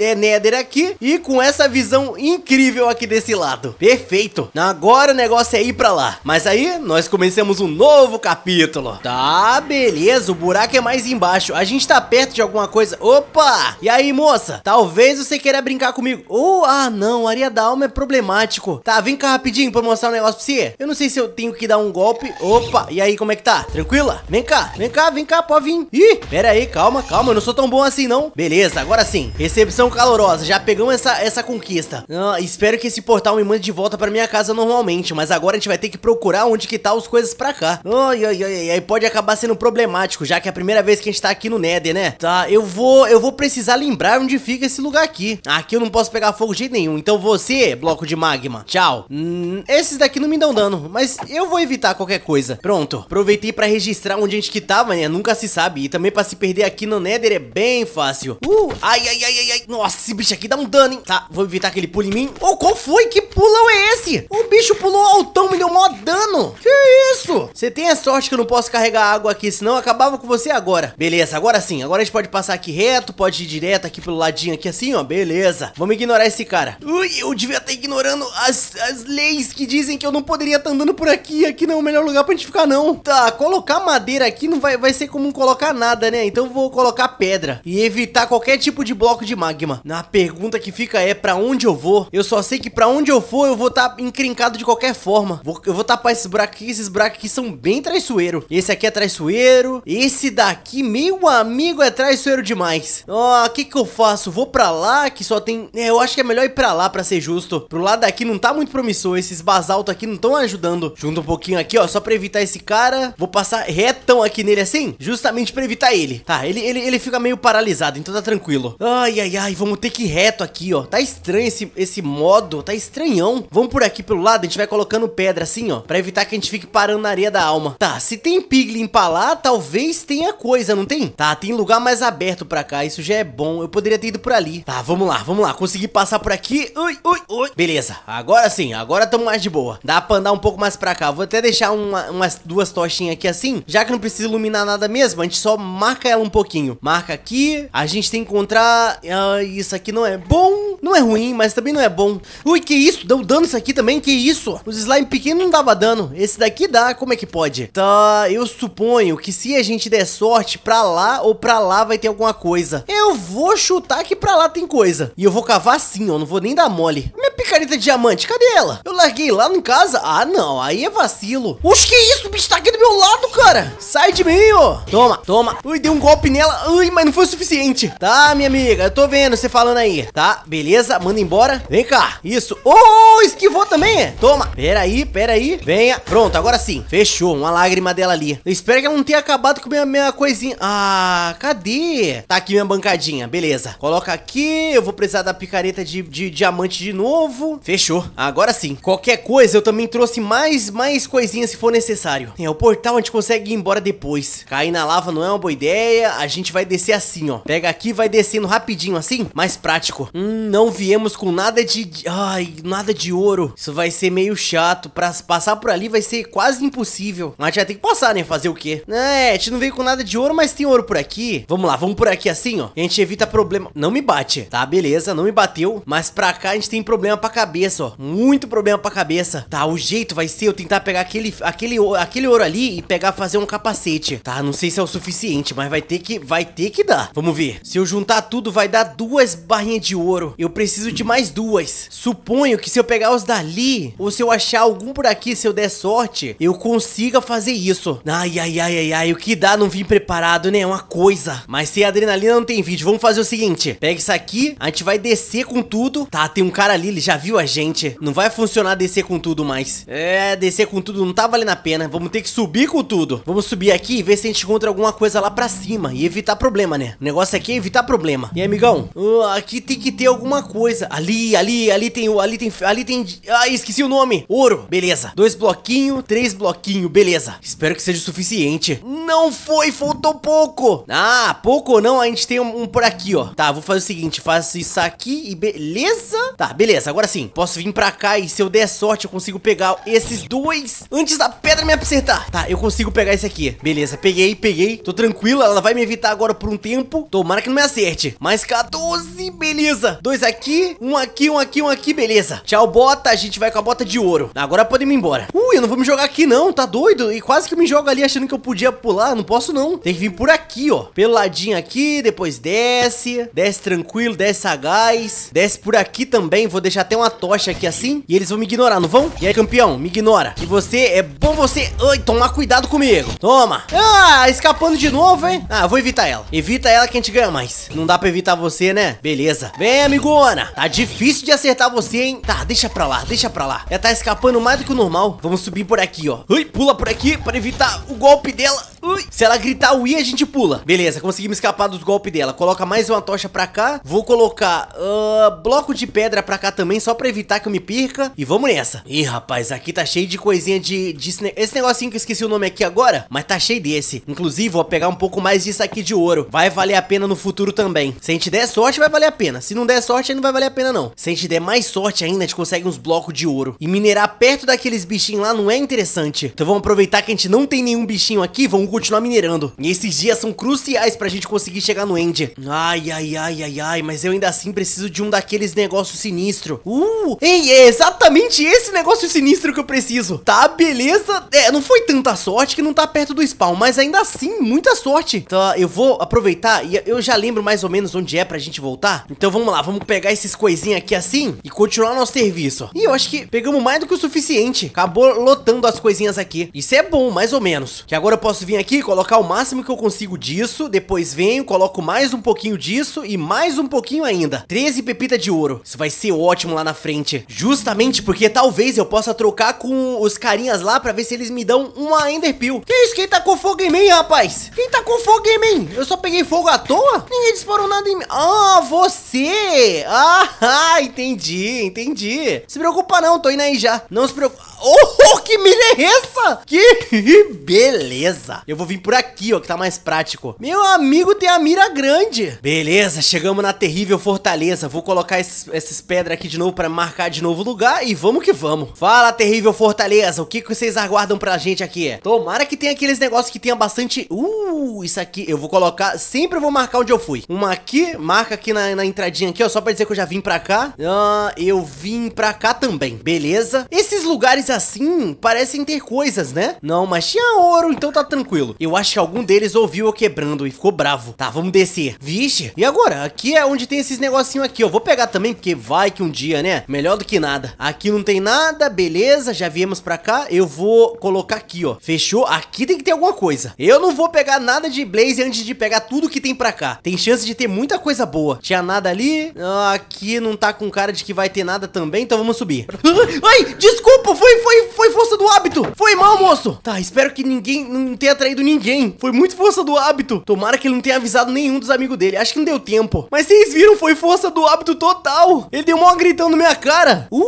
é, Nether aqui. E com essa visão incrível aqui desse lado. Perfeito. Agora o negócio é ir pra lá. Mas aí nós começamos um novo capítulo. Tá, beleza. O buraco é mais embaixo embaixo. A gente tá perto de alguma coisa. Opa! E aí, moça? Talvez você queira brincar comigo. Oh, ah, não. área da alma é problemático. Tá, vem cá rapidinho pra mostrar um negócio pra você. Eu não sei se eu tenho que dar um golpe. Opa! E aí, como é que tá? Tranquila? Vem cá, vem cá, vem cá, pode vir. Ih, pera aí, calma, calma. Eu não sou tão bom assim, não. Beleza, agora sim. Recepção calorosa. Já pegamos essa, essa conquista. Ah, espero que esse portal me mande de volta pra minha casa normalmente. Mas agora a gente vai ter que procurar onde que tá as coisas pra cá. Ai, ai, ai, ai. Pode acabar sendo problemático, já que é a primeira vez que a gente gente tá aqui no Nether, né? Tá, eu vou, eu vou precisar lembrar onde fica esse lugar aqui. Aqui eu não posso pegar fogo de jeito nenhum. Então você, bloco de magma, tchau. Hum, esses daqui não me dão dano, mas eu vou evitar qualquer coisa. Pronto, aproveitei pra registrar onde a gente que tava, tá, né? Nunca se sabe. E também pra se perder aqui no Nether é bem fácil. Uh, ai, ai, ai, ai, ai. Nossa, esse bicho aqui dá um dano, hein? Tá, vou evitar que ele pule em mim. Oh, qual foi? Que pulão é esse? O bicho pulou altão, me deu mó dano. Que isso? Você tem a sorte que eu não posso carregar água aqui, senão eu acabava com você agora. Beleza? Beleza, agora sim, agora a gente pode passar aqui reto, pode ir direto aqui pelo ladinho aqui assim, ó, beleza. Vamos ignorar esse cara. Ui, eu devia estar ignorando as, as leis que dizem que eu não poderia estar andando por aqui, aqui não é o melhor lugar pra gente ficar não. Tá, colocar madeira aqui não vai, vai ser como colocar nada, né? Então vou colocar pedra e evitar qualquer tipo de bloco de magma. A pergunta que fica é pra onde eu vou? Eu só sei que pra onde eu for eu vou estar tá encrencado de qualquer forma. Vou, eu vou tapar esses buracos aqui, esses buracos aqui são bem traiçoeiro. Esse aqui é traiçoeiro, esse daqui mesmo meu amigo é traiçoeiro demais. Ó, oh, o que que eu faço? Vou pra lá que só tem... É, eu acho que é melhor ir pra lá pra ser justo. Pro lado daqui não tá muito promissor. Esses basaltos aqui não estão ajudando. Junta um pouquinho aqui, ó, só pra evitar esse cara. Vou passar retão aqui nele assim, justamente pra evitar ele. Tá, ele, ele, ele fica meio paralisado, então tá tranquilo. Ai, ai, ai, vamos ter que ir reto aqui, ó. Tá estranho esse, esse modo, tá estranhão. Vamos por aqui pelo lado, a gente vai colocando pedra assim, ó, pra evitar que a gente fique parando na areia da alma. Tá, se tem piglin pra lá, talvez tenha coisa, não tem? Tá, tem lugar mais aberto pra cá, isso já é bom. Eu poderia ter ido por ali. Tá, vamos lá, vamos lá. Consegui passar por aqui. Ui, ui, ui. Beleza, agora sim, agora tamo mais de boa. Dá pra andar um pouco mais pra cá. Vou até deixar uma, umas duas tochinhas aqui assim, já que não precisa iluminar nada mesmo. A gente só marca ela um pouquinho. Marca aqui, a gente tem que encontrar... Ah, isso aqui não é bom, não é ruim, mas também não é bom. Ui, que isso? Deu dano isso aqui também? Que isso? Os slime pequeno não dava dano. Esse daqui dá, como é que pode? Tá, eu suponho que se a gente der sorte pra pra lá ou pra lá vai ter alguma coisa. Eu vou chutar que pra lá tem coisa. E eu vou cavar assim, ó, não vou nem dar mole. Minha picareta de diamante, cadê ela? Eu larguei lá em casa? Ah, não, aí é vacilo. Oxe, que isso? O bicho tá aqui do meu lado, cara. Sai de mim, ó. Toma, toma. Ui, dei um golpe nela. Ui, mas não foi o suficiente. Tá, minha amiga, eu tô vendo você falando aí. Tá, beleza, manda embora. Vem cá, isso. Oh, esquivou também, Toma. Pera aí, pera aí. Venha. Pronto, agora sim. Fechou, uma lágrima dela ali. Eu espero que ela não tenha acabado com a minha, minha coisinha. Ah, cadê? Tá aqui minha bancadinha, beleza. Coloca aqui, eu vou precisar da picareta de, de diamante de novo. Fechou, agora sim. Qualquer coisa, eu também trouxe mais, mais coisinhas se for necessário. É, o portal a gente consegue ir embora depois. Cair na lava não é uma boa ideia, a gente vai descer assim, ó. Pega aqui vai descendo rapidinho, assim, mais prático. Hum, não viemos com nada de... Ai, nada de ouro. Isso vai ser meio chato, pra passar por ali vai ser quase impossível. Mas a gente vai ter que passar, né? Fazer o quê? É, a gente não veio com nada de ouro, mas mas tem ouro por aqui. Vamos lá, vamos por aqui assim, ó. A gente evita problema. Não me bate, tá? Beleza, não me bateu. Mas pra cá a gente tem problema pra cabeça, ó. Muito problema pra cabeça. Tá, o jeito vai ser eu tentar pegar aquele, aquele, aquele ouro ali e pegar, fazer um capacete. Tá, não sei se é o suficiente, mas vai ter que, vai ter que dar. Vamos ver. Se eu juntar tudo, vai dar duas barrinhas de ouro. Eu preciso de mais duas. Suponho que se eu pegar os dali, ou se eu achar algum por aqui, se eu der sorte, eu consiga fazer isso. Ai, ai, ai, ai, ai. O que dá não vim preparado pesado, né? É uma coisa. Mas sem adrenalina não tem vídeo. Vamos fazer o seguinte. Pega isso aqui, a gente vai descer com tudo. Tá, tem um cara ali, ele já viu a gente. Não vai funcionar descer com tudo mais. É, descer com tudo não tá valendo a pena. Vamos ter que subir com tudo. Vamos subir aqui e ver se a gente encontra alguma coisa lá pra cima. E evitar problema, né? O negócio aqui é evitar problema. E aí, amigão? Uh, aqui tem que ter alguma coisa. Ali, ali, ali tem o... Ali tem... Ali tem... Ah, esqueci o nome. Ouro. Beleza. Dois bloquinhos, três bloquinhos. Beleza. Espero que seja o suficiente. Não foi, faltou pouco. Ah, pouco ou não, a gente tem um, um por aqui, ó. Tá, vou fazer o seguinte, faço isso aqui e beleza? Tá, beleza, agora sim. Posso vir pra cá e se eu der sorte eu consigo pegar esses dois antes da pedra me acertar. Tá, eu consigo pegar esse aqui. Beleza, peguei, peguei. Tô tranquila, ela vai me evitar agora por um tempo. Tomara que não me acerte. Mais 14, beleza. Dois aqui, um aqui, um aqui, um aqui, beleza. Tchau, bota. A gente vai com a bota de ouro. Agora podemos ir embora. Ui, eu não vou me jogar aqui não, tá doido? E quase que eu me jogo ali achando que eu podia pular. Não posso não. Tem que vir por aqui, ó. Pelo ladinho aqui, depois desce. Desce tranquilo, desce sagaz. Desce por aqui também. Vou deixar até uma tocha aqui assim. E eles vão me ignorar, não vão? E aí, campeão, me ignora. E você, é bom você... Ai, tomar cuidado comigo. Toma. Ah, escapando de novo, hein? Ah, vou evitar ela. Evita ela que a gente ganha mais. Não dá pra evitar você, né? Beleza. Vem, amigona. Tá difícil de acertar você, hein? Tá, deixa pra lá, deixa pra lá. Ela tá escapando mais do que o normal. Vamos subir por aqui, ó. Ui, pula por aqui pra evitar o golpe dela. Ui. Se ela gritar o Ia gente pula. Beleza, conseguimos escapar dos golpes dela. Coloca mais uma tocha pra cá. Vou colocar uh, bloco de pedra pra cá também, só pra evitar que eu me perca. E vamos nessa. Ih, rapaz, aqui tá cheio de coisinha de... de esse negocinho que eu esqueci o nome aqui agora, mas tá cheio desse. Inclusive, vou pegar um pouco mais disso aqui de ouro. Vai valer a pena no futuro também. Se a gente der sorte, vai valer a pena. Se não der sorte, aí não vai valer a pena não. Se a gente der mais sorte ainda, a gente consegue uns blocos de ouro. E minerar perto daqueles bichinhos lá não é interessante. Então vamos aproveitar que a gente não tem nenhum bichinho aqui, vamos continuar minerando. E esses dias são cruciais pra gente conseguir chegar no End. Ai, ai, ai, ai, ai, mas eu ainda assim preciso de um daqueles negócios sinistro. Uh, ei, é exatamente esse negócio sinistro que eu preciso. Tá, beleza. É, não foi tanta sorte que não tá perto do spawn, mas ainda assim, muita sorte. Tá, eu vou aproveitar e eu já lembro mais ou menos onde é pra gente voltar. Então vamos lá, vamos pegar esses coisinhas aqui assim e continuar nosso serviço. E eu acho que pegamos mais do que o suficiente. Acabou lotando as coisinhas aqui. Isso é bom, mais ou menos. Que agora eu posso vir aqui e colocar o máximo que eu consigo consigo disso, depois venho, coloco mais um pouquinho disso e mais um pouquinho ainda. 13 pepitas de ouro. Isso vai ser ótimo lá na frente. Justamente porque talvez eu possa trocar com os carinhas lá pra ver se eles me dão uma enderpeel. Que isso? Quem tá com fogo em mim, rapaz? Quem tá com fogo em mim? Eu só peguei fogo à toa? Ninguém disparou nada em mim. Ah, você! Ah, ah entendi, entendi. Se preocupa não, tô indo aí já. Não se preocupa. Oh, oh que milha é essa? Que beleza. Eu vou vir por aqui, ó, que tá mais mais prático. Meu amigo tem a mira grande. Beleza, chegamos na terrível fortaleza. Vou colocar esses, essas pedras aqui de novo pra marcar de novo o lugar e vamos que vamos. Fala, terrível fortaleza, o que, que vocês aguardam pra gente aqui? Tomara que tenha aqueles negócios que tenha bastante... Uh, isso aqui eu vou colocar... Sempre vou marcar onde eu fui. Uma aqui, marca aqui na, na entradinha aqui, ó, só pra dizer que eu já vim pra cá. Ah, eu vim pra cá também, beleza? Esses lugares assim parecem ter coisas, né? Não, mas tinha ouro, então tá tranquilo. Eu acho que algum deles ouviu eu quebrando e ficou bravo. Tá, vamos descer. Vixe, e agora? Aqui é onde tem esses negocinho aqui, ó. Vou pegar também, porque vai que um dia, né? Melhor do que nada. Aqui não tem nada, beleza, já viemos pra cá. Eu vou colocar aqui, ó. Fechou? Aqui tem que ter alguma coisa. Eu não vou pegar nada de Blaze antes de pegar tudo que tem pra cá. Tem chance de ter muita coisa boa. Tinha nada ali. Ah, aqui não tá com cara de que vai ter nada também, então vamos subir. Ai, desculpa, foi, foi, foi força do hábito. Foi mal, moço. Tá, espero que ninguém, não tenha traído ninguém. Foi muito força força do hábito. Tomara que ele não tenha avisado nenhum dos amigos dele. Acho que não deu tempo. Mas vocês viram, foi força do hábito total. Ele deu um maior gritão na minha cara. Uh,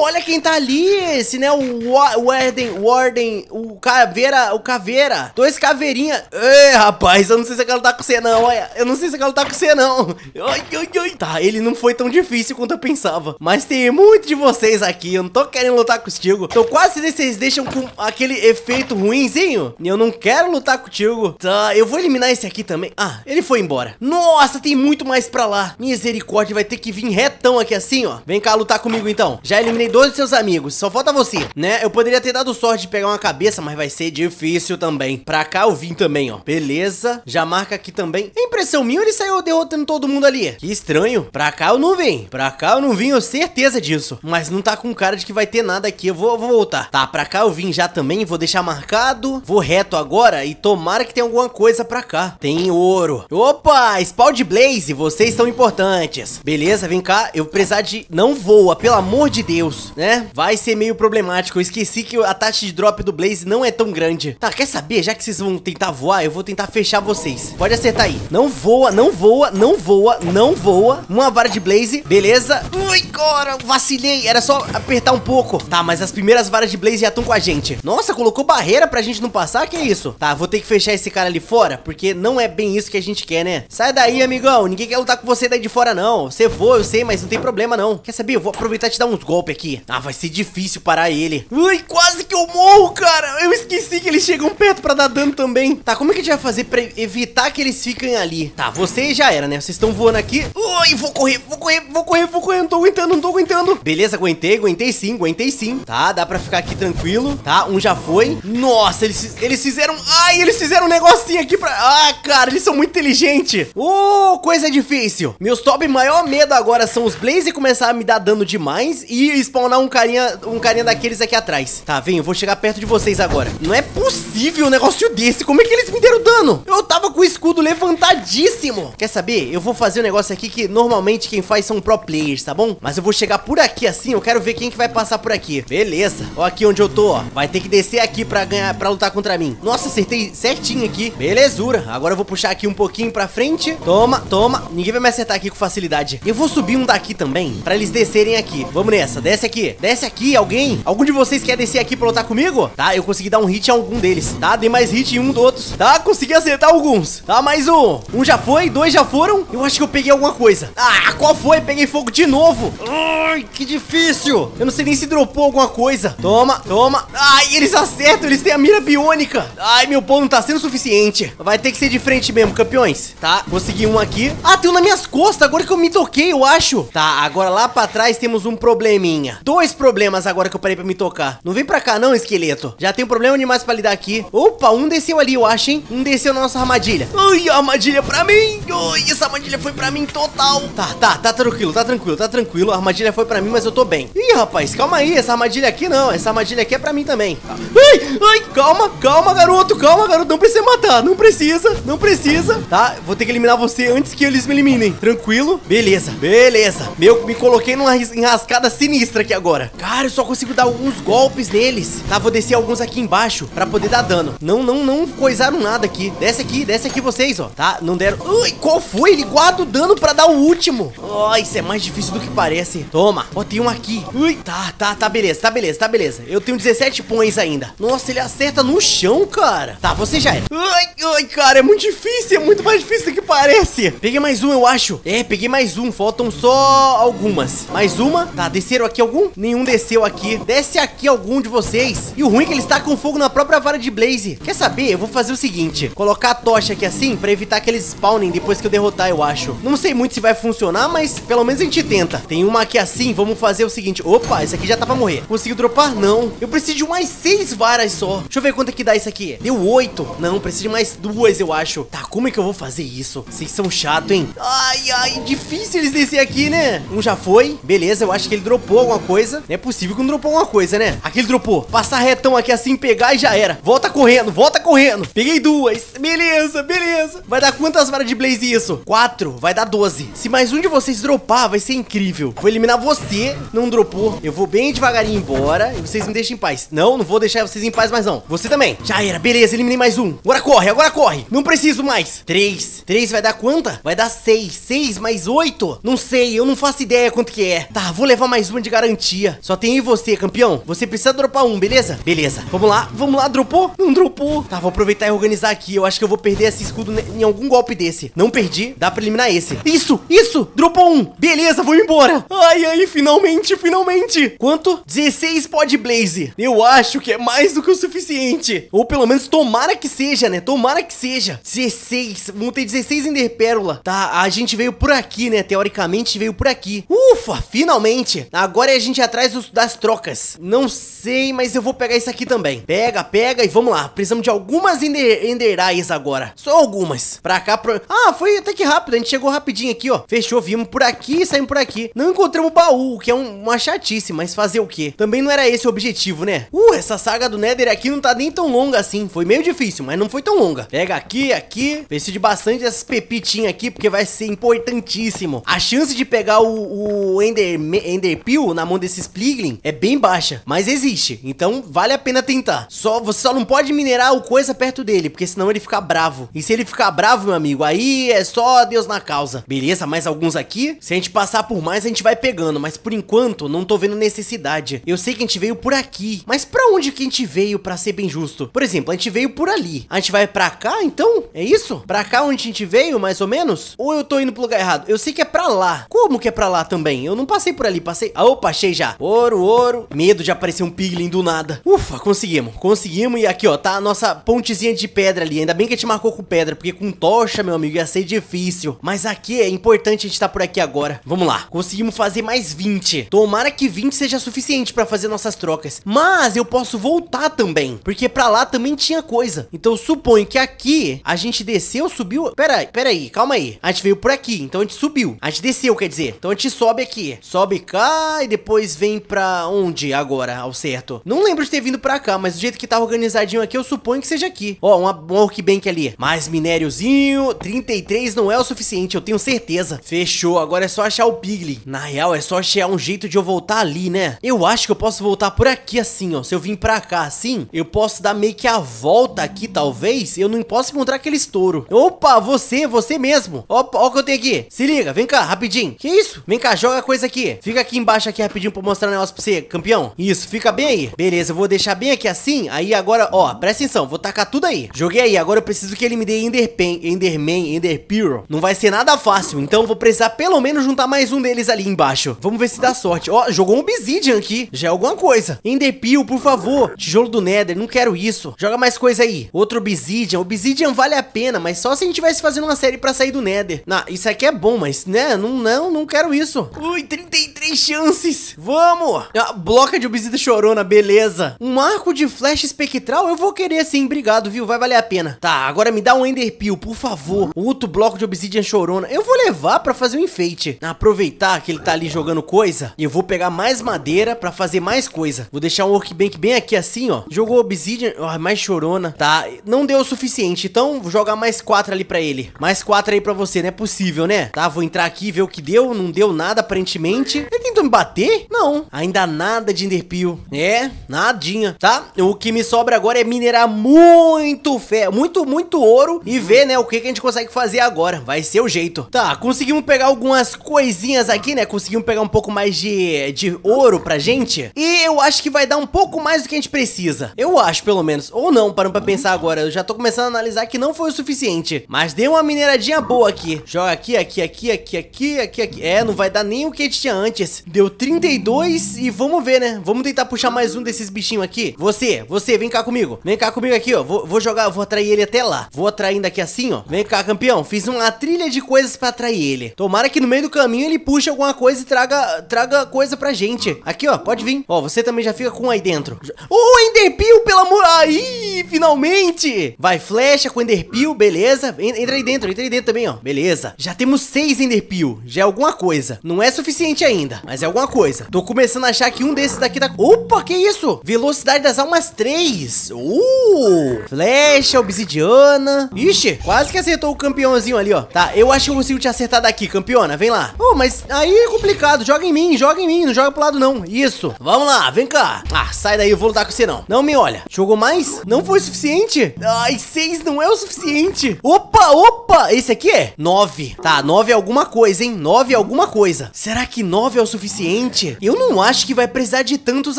olha quem tá ali. Esse, né? O Warden, Warden, o Caveira, o Caveira. Dois caveirinha. Ei, rapaz, eu não sei se aquela tá com você não, olha. Eu não sei se aquela tá com você não. Ai, ai, ai. Tá, ele não foi tão difícil quanto eu pensava. Mas tem muito de vocês aqui. Eu não tô querendo lutar contigo. Tô quase que vocês deixam com aquele efeito ruimzinho. E eu não quero lutar contigo. Tá, eu vou eliminar esse aqui também. Ah, ele foi embora. Nossa, tem muito mais pra lá. Misericórdia, vai ter que vir retão aqui assim, ó. Vem cá lutar comigo então. Já eliminei dois dos seus amigos, só falta você, né? Eu poderia ter dado sorte de pegar uma cabeça, mas vai ser difícil também. Pra cá eu vim também, ó. Beleza, já marca aqui também. É impressão minha ele saiu derrotando todo mundo ali? Que estranho. Pra cá eu não vim. Pra cá eu não vim, eu certeza disso. Mas não tá com cara de que vai ter nada aqui. Eu vou, vou voltar. Tá, pra cá eu vim já também, vou deixar marcado. Vou reto agora e tomara que tenha algum alguma coisa pra cá. Tem ouro. Opa, spawn de blaze, vocês são importantes. Beleza, vem cá. Eu vou precisar de... Não voa, pelo amor de Deus, né? Vai ser meio problemático. Eu esqueci que a taxa de drop do blaze não é tão grande. Tá, quer saber? Já que vocês vão tentar voar, eu vou tentar fechar vocês. Pode acertar aí. Não voa, não voa, não voa, não voa. Uma vara de blaze, beleza. Ui, cara, vacilei. Era só apertar um pouco. Tá, mas as primeiras varas de blaze já estão com a gente. Nossa, colocou barreira pra gente não passar? Que isso? Tá, vou ter que fechar esse cara ali fora? Porque não é bem isso que a gente quer, né? Sai daí, amigão. Ninguém quer lutar com você daí de fora, não. Você voa, eu sei, mas não tem problema, não. Quer saber? Eu vou aproveitar e te dar uns golpes aqui. Ah, vai ser difícil parar ele. Ai, quase que eu morro, cara. Eu esqueci que eles chegam perto pra dar dano também. Tá, como é que a gente vai fazer pra evitar que eles fiquem ali? Tá, você já era, né? Vocês estão voando aqui. Ai, vou correr, vou correr, vou correr, vou correr. Não tô aguentando, não tô aguentando. Beleza, aguentei, aguentei sim, aguentei sim. Tá, dá pra ficar aqui tranquilo. Tá, um já foi. Nossa, eles, eles fizeram... Ai, eles fizeram um negócio assim aqui pra... Ah, cara, eles são muito inteligentes. Oh, coisa difícil. Meus top maior medo agora são os Blaze começar a me dar dano demais e spawnar um carinha, um carinha daqueles aqui atrás. Tá, vem, eu vou chegar perto de vocês agora. Não é possível um negócio desse. Como é que eles me deram dano? Eu tava com o escudo levantadíssimo. Quer saber? Eu vou fazer um negócio aqui que normalmente quem faz são pro players, tá bom? Mas eu vou chegar por aqui assim, eu quero ver quem que vai passar por aqui. Beleza. Ó aqui onde eu tô, ó. Vai ter que descer aqui pra ganhar, pra lutar contra mim. Nossa, acertei certinho aqui. Belezura. Agora eu vou puxar aqui um pouquinho pra frente. Toma, toma. Ninguém vai me acertar aqui com facilidade. Eu vou subir um daqui também, pra eles descerem aqui. Vamos nessa. Desce aqui. Desce aqui, alguém. Algum de vocês quer descer aqui pra lutar comigo? Tá, eu consegui dar um hit em algum deles. Tá, dei mais hit em um do outro. Tá, consegui acertar alguns. Tá, mais um. Um já foi, dois já foram. Eu acho que eu peguei alguma coisa. Ah, qual foi? Peguei fogo de novo. Ai, que difícil. Eu não sei nem se dropou alguma coisa. Toma, toma. Ai, eles acertam. Eles têm a mira biônica. Ai, meu pão não tá sendo suficiente. Vai ter que ser de frente mesmo, campeões. Tá, consegui um aqui. Ah, tem um nas minhas costas, agora que eu me toquei, eu acho. Tá, agora lá pra trás temos um probleminha. Dois problemas agora que eu parei pra me tocar. Não vem pra cá não, esqueleto. Já tem um problema demais pra lidar aqui. Opa, um desceu ali, eu acho, hein? Um desceu na nossa armadilha. Ai, a armadilha é pra mim. Ai, essa armadilha foi pra mim total. Tá, tá, tá tranquilo, tá tranquilo, tá tranquilo. A armadilha foi pra mim, mas eu tô bem. Ih, rapaz, calma aí. Essa armadilha aqui não. Essa armadilha aqui é pra mim também. Ai, ai, calma, calma, garoto, calma, garoto. Não precisa matar Tá, não precisa, não precisa, tá? Vou ter que eliminar você antes que eles me eliminem, tranquilo? Beleza, beleza. Meu, me coloquei numa enrascada sinistra aqui agora. Cara, eu só consigo dar alguns golpes neles. Tá, vou descer alguns aqui embaixo pra poder dar dano. Não, não, não coisaram nada aqui. Desce aqui, desce aqui vocês, ó. Tá, não deram... Ui, qual foi? Ele guarda o dano pra dar o último. Ó, oh, isso é mais difícil do que parece. Toma, ó, tem um aqui. Ui, tá, tá, tá, beleza, tá, beleza, tá, beleza. Eu tenho 17 pões ainda. Nossa, ele acerta no chão, cara. Tá, você já era. Ui! Ai, ai, cara, é muito difícil, é muito mais difícil do que parece. Peguei mais um, eu acho. É, peguei mais um, faltam só algumas. Mais uma. Tá, desceram aqui algum? Nenhum desceu aqui. Desce aqui algum de vocês. E o ruim é que ele está com fogo na própria vara de Blaze. Quer saber? Eu vou fazer o seguinte. Colocar a tocha aqui assim pra evitar que eles spawnem depois que eu derrotar, eu acho. Não sei muito se vai funcionar, mas pelo menos a gente tenta. Tem uma aqui assim, vamos fazer o seguinte. Opa, esse aqui já tá pra morrer. Conseguiu dropar? Não. Eu preciso de mais seis varas só. Deixa eu ver quanto é que dá isso aqui. Deu oito. Não, preciso de mais duas, eu acho. Tá, como é que eu vou fazer isso? Vocês são chato, hein? Ai, ai, difícil eles descer aqui, né? Um já foi. Beleza, eu acho que ele dropou alguma coisa. Não é possível que não dropou alguma coisa, né? Aqui ele dropou. Passar retão aqui assim, pegar e já era. Volta correndo, volta correndo. Peguei duas. Beleza, beleza. Vai dar quantas varas de blaze isso? Quatro. Vai dar doze. Se mais um de vocês dropar, vai ser incrível. Vou eliminar você. Não dropou. Eu vou bem devagarinho embora e vocês me deixam em paz. Não, não vou deixar vocês em paz mais não. Você também. Já era, beleza. Eliminei mais um. bora corre, agora corre. Não preciso mais. Três. Três vai dar quanta? Vai dar seis. Seis mais oito? Não sei, eu não faço ideia quanto que é. Tá, vou levar mais uma de garantia. Só tem eu e você, campeão. Você precisa dropar um, beleza? Beleza. Vamos lá, vamos lá. Dropou? Não dropou. Tá, vou aproveitar e organizar aqui. Eu acho que eu vou perder esse escudo em algum golpe desse. Não perdi. Dá pra eliminar esse. Isso, isso. Dropou um. Beleza, vou embora. Ai, ai, finalmente, finalmente. Quanto? 16 pod blaze. Eu acho que é mais do que o suficiente. Ou pelo menos tomara que seja, né? né? Tomara que seja. 16. Vão ter 16 Enderpérola. Tá, a gente veio por aqui, né? Teoricamente veio por aqui. Ufa, finalmente. Agora é a gente atrás dos, das trocas. Não sei, mas eu vou pegar isso aqui também. Pega, pega e vamos lá. Precisamos de algumas ender, Enderais agora. Só algumas. Pra cá, pro... Ah, foi até que rápido. A gente chegou rapidinho aqui, ó. Fechou, vimos por aqui e saímos por aqui. Não encontramos baú, o que é um, uma chatice, mas fazer o quê? Também não era esse o objetivo, né? Uh, essa saga do Nether aqui não tá nem tão longa assim. Foi meio difícil, mas não foi tão longa. Pega aqui, aqui. Preciso de bastante essas pepitinhas aqui, porque vai ser importantíssimo. A chance de pegar o, o Ender, Ender na mão desse Spliglin é bem baixa, mas existe. Então vale a pena tentar. Só Você só não pode minerar o coisa perto dele, porque senão ele fica bravo. E se ele ficar bravo, meu amigo, aí é só Deus na causa. Beleza, mais alguns aqui. Se a gente passar por mais, a gente vai pegando. Mas por enquanto, não tô vendo necessidade. Eu sei que a gente veio por aqui. Mas pra onde que a gente veio, pra ser bem justo? Por exemplo, a gente veio por ali. A gente vai vai pra cá, então? É isso? Pra cá onde a gente veio, mais ou menos? Ou eu tô indo pro lugar errado? Eu sei que é pra lá. Como que é pra lá também? Eu não passei por ali, passei... Ah, opa, achei já. Ouro, ouro. Medo de aparecer um piglin do nada. Ufa, conseguimos. Conseguimos. E aqui, ó, tá a nossa pontezinha de pedra ali. Ainda bem que a gente marcou com pedra, porque com tocha, meu amigo, ia ser difícil. Mas aqui é importante a gente tá por aqui agora. Vamos lá. Conseguimos fazer mais 20. Tomara que 20 seja suficiente pra fazer nossas trocas. Mas eu posso voltar também, porque pra lá também tinha coisa. Então, suponho suponho que aqui a gente desceu, subiu. Pera aí, pera aí, calma aí. A gente veio por aqui, então a gente subiu. A gente desceu, quer dizer. Então a gente sobe aqui. Sobe cá e depois vem pra onde agora, ao certo? Não lembro de ter vindo pra cá, mas do jeito que tá organizadinho aqui, eu suponho que seja aqui. Ó, uma, um Orkbank ali. Mais minériozinho. 33 não é o suficiente, eu tenho certeza. Fechou, agora é só achar o Piglin. Na real, é só achar um jeito de eu voltar ali, né? Eu acho que eu posso voltar por aqui assim, ó. Se eu vim pra cá assim, eu posso dar meio que a volta aqui, talvez eu não posso encontrar aquele estouro. Opa, você, você mesmo. Opa, ó o que eu tenho aqui. Se liga, vem cá, rapidinho. Que isso? Vem cá, joga a coisa aqui. Fica aqui embaixo aqui rapidinho pra mostrar o um negócio pra você, campeão. Isso, fica bem aí. Beleza, eu vou deixar bem aqui assim. Aí agora, ó, presta atenção, vou tacar tudo aí. Joguei aí, agora eu preciso que ele me dê Enderpen, Enderman, Enderpearl. Não vai ser nada fácil, então vou precisar pelo menos juntar mais um deles ali embaixo. Vamos ver se dá sorte. Ó, jogou um Obsidian aqui. Já é alguma coisa. Enderpearl, por favor. Tijolo do Nether, não quero isso. Joga mais coisa aí. Outro Obsidian Obsidian. Obsidian vale a pena, mas só se a gente tivesse fazendo uma série pra sair do Nether. Não, isso aqui é bom, mas, né, não, não, não quero isso. Ui, 33 chances. Vamos! Ah, bloca de Obsidian chorona, beleza. Um arco de flecha espectral eu vou querer sim, obrigado, viu? Vai valer a pena. Tá, agora me dá um Ender Pill, por favor. Outro bloco de Obsidian chorona. Eu vou levar pra fazer um enfeite. Aproveitar que ele tá ali jogando coisa, eu vou pegar mais madeira pra fazer mais coisa. Vou deixar um workbench bem aqui assim, ó. Jogou Obsidian, ó, mais chorona. Tá, não deu o suficiente, então vou jogar mais quatro ali pra ele. Mais quatro aí pra você, não é possível, né? Tá, vou entrar aqui, ver o que deu, não deu nada aparentemente. Ele tentou me bater? Não, ainda nada de enderpeel. É, nadinha, tá? O que me sobra agora é minerar muito ferro, muito, muito ouro e ver, né, o que, que a gente consegue fazer agora. Vai ser o jeito. Tá, conseguimos pegar algumas coisinhas aqui, né? Conseguimos pegar um pouco mais de, de ouro pra gente. E eu acho que vai dar um pouco mais do que a gente precisa. Eu acho, pelo menos. Ou não, parando pra pensar agora. Eu já já tô começando a analisar que não foi o suficiente. Mas dei uma mineradinha boa aqui. Joga aqui, aqui, aqui, aqui, aqui, aqui, aqui. É, não vai dar nem o que a gente tinha antes. Deu 32 e vamos ver, né? Vamos tentar puxar mais um desses bichinhos aqui. Você, você, vem cá comigo. Vem cá comigo aqui, ó. Vou, vou jogar, vou atrair ele até lá. Vou atraindo aqui assim, ó. Vem cá, campeão. Fiz uma trilha de coisas pra atrair ele. Tomara que no meio do caminho ele puxe alguma coisa e traga, traga coisa pra gente. Aqui, ó. Pode vir. Ó, você também já fica com um aí dentro. Ô, oh, Enderpeel, pelo amor... Aí, finalmente! Vai flecha com enderpeel, beleza. Entra aí dentro, entra aí dentro também, ó. Beleza. Já temos seis enderpeel. Já é alguma coisa. Não é suficiente ainda, mas é alguma coisa. Tô começando a achar que um desses daqui tá... Opa, que isso? Velocidade das almas 3. Uh! Flecha, obsidiana. Ixi, quase que acertou o campeãozinho ali, ó. Tá, eu acho que eu consigo te acertar daqui, campeona. Vem lá. Oh, mas aí é complicado. Joga em mim, joga em mim. Não joga pro lado, não. Isso. Vamos lá, vem cá. Ah, sai daí, eu vou lutar com você, não. Não me olha. Jogou mais? Não foi suficiente? Ah! Ai, seis não é o suficiente. Opa, opa. Esse aqui é nove. Tá, nove é alguma coisa, hein? Nove é alguma coisa. Será que nove é o suficiente? Eu não acho que vai precisar de tantos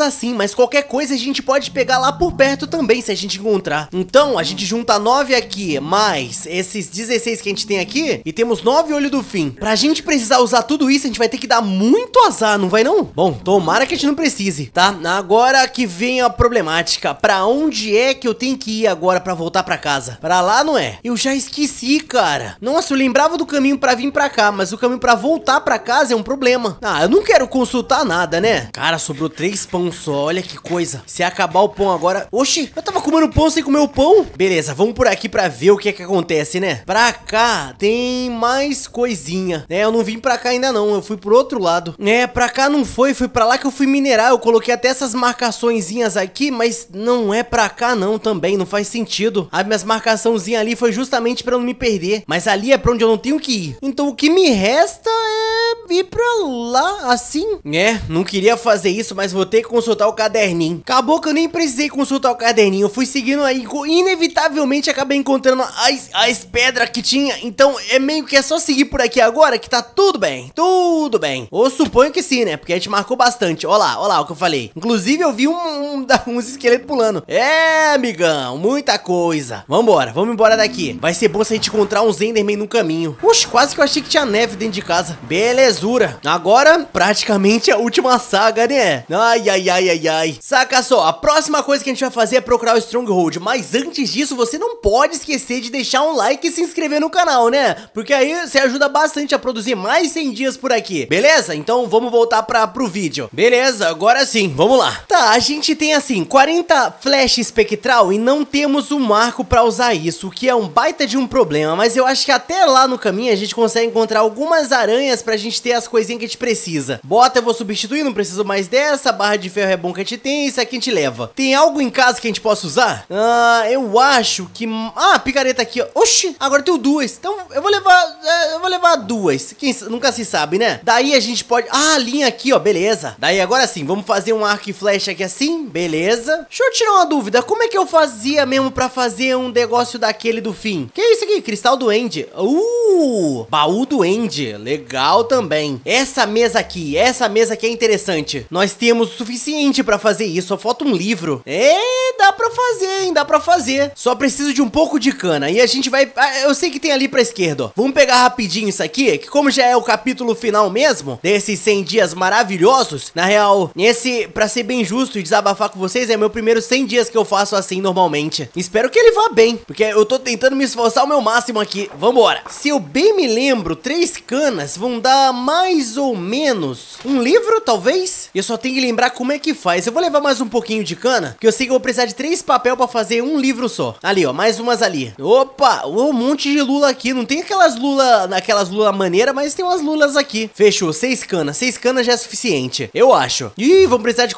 assim, mas qualquer coisa a gente pode pegar lá por perto também, se a gente encontrar. Então, a gente junta nove aqui, mais esses 16 que a gente tem aqui, e temos nove olho do fim. Pra gente precisar usar tudo isso, a gente vai ter que dar muito azar, não vai não? Bom, tomara que a gente não precise, tá? Agora que vem a problemática. Pra onde é que eu tenho que ir agora pra voltar? voltar pra casa. Pra lá não é. Eu já esqueci, cara. Nossa, eu lembrava do caminho pra vir pra cá, mas o caminho pra voltar pra casa é um problema. Ah, eu não quero consultar nada, né? Cara, sobrou três pão só, olha que coisa. Se acabar o pão agora... Oxi, eu tava comendo pão sem comer o pão? Beleza, vamos por aqui pra ver o que é que acontece, né? Pra cá tem mais coisinha, É, Eu não vim pra cá ainda não, eu fui pro outro lado. É, pra cá não foi, foi pra lá que eu fui minerar. Eu coloquei até essas marcaçõezinhas aqui, mas não é pra cá não também, não faz sentido perdido. A minha marcaçãozinha ali foi justamente pra não me perder. Mas ali é pra onde eu não tenho que ir. Então o que me resta é ir pra lá, assim. É, não queria fazer isso, mas vou ter que consultar o caderninho. Acabou que eu nem precisei consultar o caderninho. Eu fui seguindo aí, inevitavelmente acabei encontrando as, as pedras que tinha. Então é meio que é só seguir por aqui agora que tá tudo bem, tudo bem. Ou suponho que sim, né? Porque a gente marcou bastante. Olha lá, olha lá o que eu falei. Inclusive eu vi um, um, um esqueleto pulando. É, amigão, muita coisa coisa. Vambora, vamos embora daqui. Vai ser bom se a gente encontrar uns Enderman no caminho. Oxe, quase que eu achei que tinha neve dentro de casa. Belezura. Agora, praticamente a última saga, né? Ai, ai, ai, ai, ai. Saca só, a próxima coisa que a gente vai fazer é procurar o Stronghold. Mas antes disso, você não pode esquecer de deixar um like e se inscrever no canal, né? Porque aí você ajuda bastante a produzir mais 100 dias por aqui. Beleza? Então vamos voltar pra, pro vídeo. Beleza, agora sim, vamos lá. Tá, a gente tem assim, 40 flash espectral e não temos um marco para usar isso, o que é um baita de um problema, mas eu acho que até lá no caminho a gente consegue encontrar algumas aranhas pra gente ter as coisinhas que a gente precisa. Bota eu vou substituir, não preciso mais dessa, barra de ferro é bom que a gente tem, isso aqui a gente leva. Tem algo em casa que a gente possa usar? Ah, eu acho que... Ah, picareta aqui, ó. Oxi, agora tenho duas, então eu vou levar... Eh, eu vou levar duas, Quem, nunca se sabe, né? Daí a gente pode... Ah, a linha aqui, ó, beleza. Daí agora sim, vamos fazer um arco e flecha aqui assim, beleza. Deixa eu tirar uma dúvida, como é que eu fazia mesmo pra fazer fazer um negócio daquele do fim. Que é isso aqui? Cristal do End. Uh! Baú do End. Legal também. Essa mesa aqui, essa mesa aqui é interessante. Nós temos o suficiente pra fazer isso. Só falta um livro. É, dá pra fazer, hein? Dá pra fazer. Só preciso de um pouco de cana. E a gente vai... Ah, eu sei que tem ali pra esquerda, ó. Vamos pegar rapidinho isso aqui, que como já é o capítulo final mesmo, desses 100 dias maravilhosos, na real, esse, pra ser bem justo e desabafar com vocês, é meu primeiro 100 dias que eu faço assim normalmente. Espero espero que ele vá bem, porque eu tô tentando me esforçar o meu máximo aqui. Vambora. Se eu bem me lembro, três canas vão dar mais ou menos um livro, talvez? E eu só tenho que lembrar como é que faz. Eu vou levar mais um pouquinho de cana, que eu sei que eu vou precisar de três papel pra fazer um livro só. Ali, ó, mais umas ali. Opa, um monte de lula aqui. Não tem aquelas lula, aquelas lula maneira, mas tem umas lulas aqui. Fechou, seis canas. Seis canas já é suficiente, eu acho. Ih, vamos precisar de...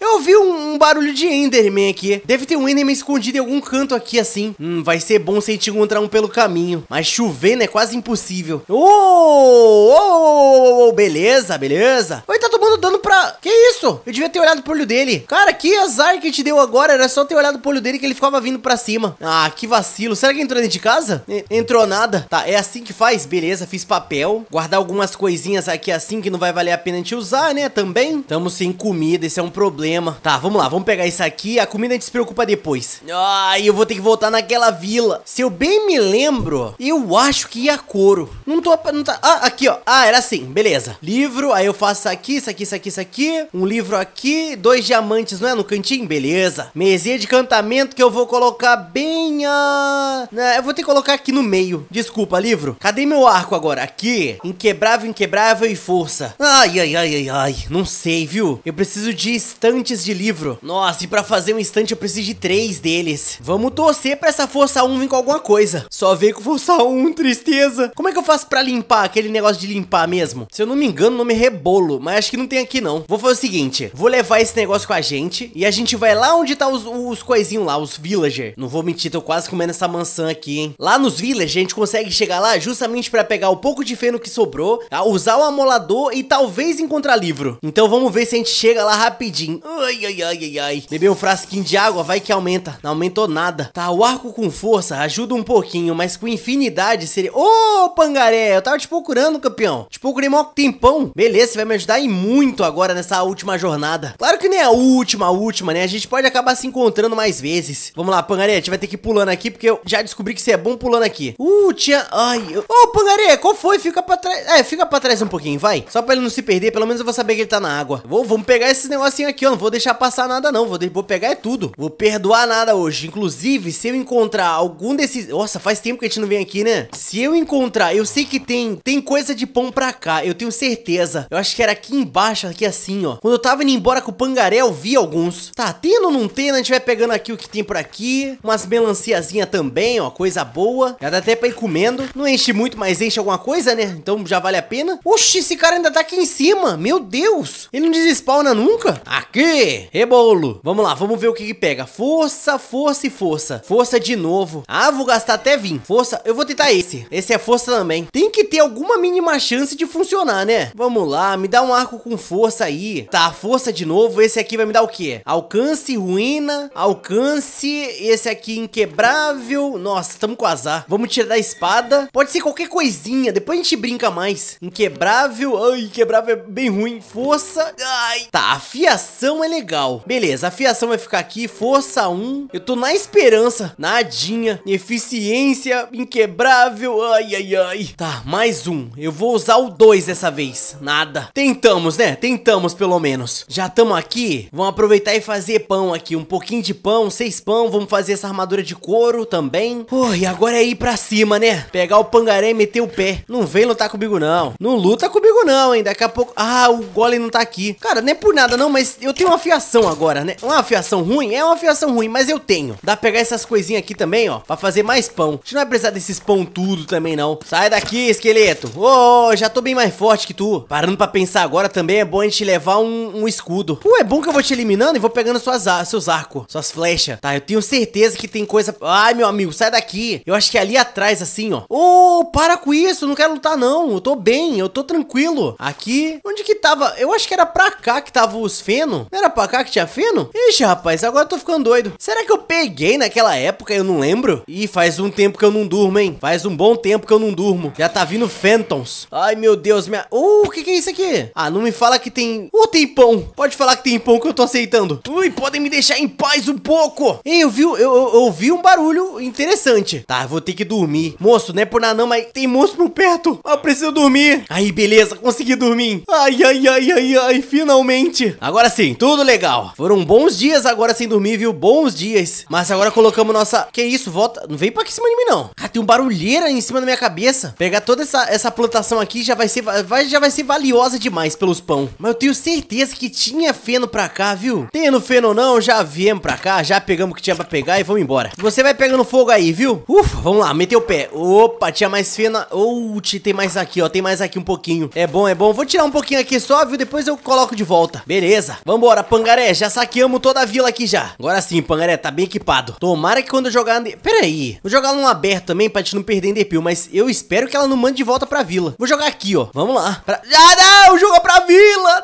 Eu vi um, um barulho de Enderman aqui. Deve ter um Enderman escondido em algum canto tanto aqui assim. Hum, vai ser bom se a gente encontrar um pelo caminho. Mas chovendo né, é quase impossível. Oh, oh, oh, oh, oh beleza, beleza. Oi, dando dano pra... Que isso? Eu devia ter olhado pro olho dele. Cara, que azar que te deu agora. Era só ter olhado pro olho dele que ele ficava vindo pra cima. Ah, que vacilo. Será que entrou dentro de casa? E entrou nada. Tá, é assim que faz? Beleza, fiz papel. Guardar algumas coisinhas aqui assim que não vai valer a pena a gente usar, né? Também. Estamos sem comida, esse é um problema. Tá, vamos lá. Vamos pegar isso aqui. A comida a gente se preocupa depois. Ah, eu vou ter que voltar naquela vila. Se eu bem me lembro, eu acho que ia couro. Não tô... Não tá... Ah, aqui, ó. Ah, era assim. Beleza. Livro, aí eu faço aqui, isso aqui aqui, isso aqui, isso aqui. Um livro aqui, dois diamantes, não é? No cantinho? Beleza. Mesinha de cantamento que eu vou colocar bem a... Ah, eu vou ter que colocar aqui no meio. Desculpa, livro. Cadê meu arco agora? Aqui. Inquebrável, inquebrável e força. Ai, ai, ai, ai, ai. Não sei, viu? Eu preciso de estantes de livro. Nossa, e pra fazer um estante eu preciso de três deles. Vamos torcer pra essa força 1 vir com alguma coisa. Só veio com força 1, tristeza. Como é que eu faço pra limpar aquele negócio de limpar mesmo? Se eu não me engano, o nome é rebolo. Mas acho que não tem tem aqui não. Vou fazer o seguinte, vou levar esse negócio com a gente e a gente vai lá onde tá os, os coisinhos lá, os villager. Não vou mentir, tô quase comendo essa mansão aqui, hein. Lá nos villager, a gente consegue chegar lá justamente pra pegar o pouco de feno que sobrou, tá? usar o amolador e talvez encontrar livro. Então vamos ver se a gente chega lá rapidinho. Ai, ai, ai, ai, ai. Beber um frasquinho de água, vai que aumenta. Não aumentou nada. Tá, o arco com força ajuda um pouquinho, mas com infinidade seria... Ô, oh, pangaré, eu tava te procurando, campeão. Te procurei mó tempão. Beleza, você vai me ajudar e muito muito agora nessa última jornada. Claro que nem é a última, a última, né? A gente pode acabar se encontrando mais vezes. Vamos lá, Pangaré, a gente vai ter que ir pulando aqui, porque eu já descobri que você é bom pulando aqui. Uh, tinha... Ai, ô, eu... oh, Pangaré, qual foi? Fica pra trás... É, fica pra trás um pouquinho, vai. Só pra ele não se perder, pelo menos eu vou saber que ele tá na água. Vou, vamos pegar esses negocinhos aqui, ó. Não vou deixar passar nada, não. Vou, de... vou pegar é tudo. Vou perdoar nada hoje. Inclusive, se eu encontrar algum desses... Nossa, faz tempo que a gente não vem aqui, né? Se eu encontrar... Eu sei que tem, tem coisa de pão pra cá, eu tenho certeza. Eu acho que era aqui embaixo aqui assim, ó. Quando eu tava indo embora com o pangaré, eu vi alguns. Tá, tendo ou não tendo, a gente vai pegando aqui o que tem por aqui. Umas melanciazinha também, ó, coisa boa. Já dá até pra ir comendo. Não enche muito, mas enche alguma coisa, né? Então já vale a pena. Oxi, esse cara ainda tá aqui em cima. Meu Deus. Ele não desespawna nunca? Aqui, rebolo. Vamos lá, vamos ver o que que pega. Força, força e força. Força de novo. Ah, vou gastar até vir. Força, eu vou tentar esse. Esse é força também. Tem que ter alguma mínima chance de funcionar, né? Vamos lá, me dá um arco com força aí. Tá, força de novo. Esse aqui vai me dar o quê? Alcance, ruína, alcance. Esse aqui inquebrável. Nossa, tamo com azar. Vamos tirar da espada. Pode ser qualquer coisinha. Depois a gente brinca mais. Inquebrável. Ai, inquebrável é bem ruim. Força. Ai. Tá, afiação é legal. Beleza, afiação vai ficar aqui. Força 1. Eu tô na esperança. Nadinha. Eficiência. Inquebrável. Ai, ai, ai. Tá, mais um. Eu vou usar o 2 dessa vez. Nada. Tentamos, né? Né, tentamos pelo menos. Já estamos aqui, vamos aproveitar e fazer pão aqui. Um pouquinho de pão, seis pão, vamos fazer essa armadura de couro também. Oh, e agora é ir pra cima, né? Pegar o pangaré e meter o pé. Não vem lutar comigo não. Não luta comigo não, hein? Daqui a pouco... Ah, o golem não tá aqui. Cara, não é por nada não, mas eu tenho uma fiação agora, né? Uma fiação ruim? É uma fiação ruim, mas eu tenho. Dá pra pegar essas coisinhas aqui também, ó, pra fazer mais pão. A gente não vai precisar desses pão tudo também não. Sai daqui, esqueleto. Ô, oh, já tô bem mais forte que tu. Parando pra pensar agora também também é bom a gente levar um, um escudo. Pô, é bom que eu vou te eliminando e vou pegando suas seus arcos, suas flechas. Tá, eu tenho certeza que tem coisa... Ai, meu amigo, sai daqui. Eu acho que é ali atrás, assim, ó. Ô, oh, para com isso, não quero lutar não. Eu tô bem, eu tô tranquilo. Aqui, onde que tava? Eu acho que era pra cá que tava os feno. Não era pra cá que tinha feno? Ixi, rapaz, agora eu tô ficando doido. Será que eu peguei naquela época? Eu não lembro. Ih, faz um tempo que eu não durmo, hein? Faz um bom tempo que eu não durmo. Já tá vindo Phantoms. Ai, meu Deus, minha... Uh, o que que é isso aqui? Ah, não me fala que tem... Ou tem pão. Pode falar que tem pão que eu tô aceitando. Ui, podem me deixar em paz um pouco. eu vi, eu, eu, eu um barulho interessante. Tá, vou ter que dormir. Moço, não é por nada não, mas tem monstro perto. Eu ah, preciso dormir. Aí, beleza, consegui dormir. Ai, ai, ai, ai, ai, finalmente. Agora sim, tudo legal. Foram bons dias agora sem dormir, viu? Bons dias. Mas agora colocamos nossa... Que isso, volta. Não vem pra aqui em cima de mim, não. Cara, tem um barulheira em cima da minha cabeça. Pegar toda essa, essa plantação aqui já vai ser, vai, já vai ser valiosa demais pelos pães. Mas eu tenho certeza que tinha feno pra cá, viu? Tendo feno ou não, já viemos pra cá, já pegamos o que tinha pra pegar e vamos embora. Você vai pegando fogo aí, viu? Ufa, vamos lá, meteu o pé. Opa, tinha mais feno. Out, tem mais aqui, ó. Tem mais aqui um pouquinho. É bom, é bom. Vou tirar um pouquinho aqui só, viu? Depois eu coloco de volta. Beleza. Vambora, Pangaré. Já saqueamos toda a vila aqui já. Agora sim, Pangaré, tá bem equipado. Tomara que quando eu jogar... Pera aí. Vou jogar num aberto também pra gente não perder enderpeel. Mas eu espero que ela não mande de volta pra vila. Vou jogar aqui, ó. Vamos lá. Pra... Ah, não! Jogou pra vila!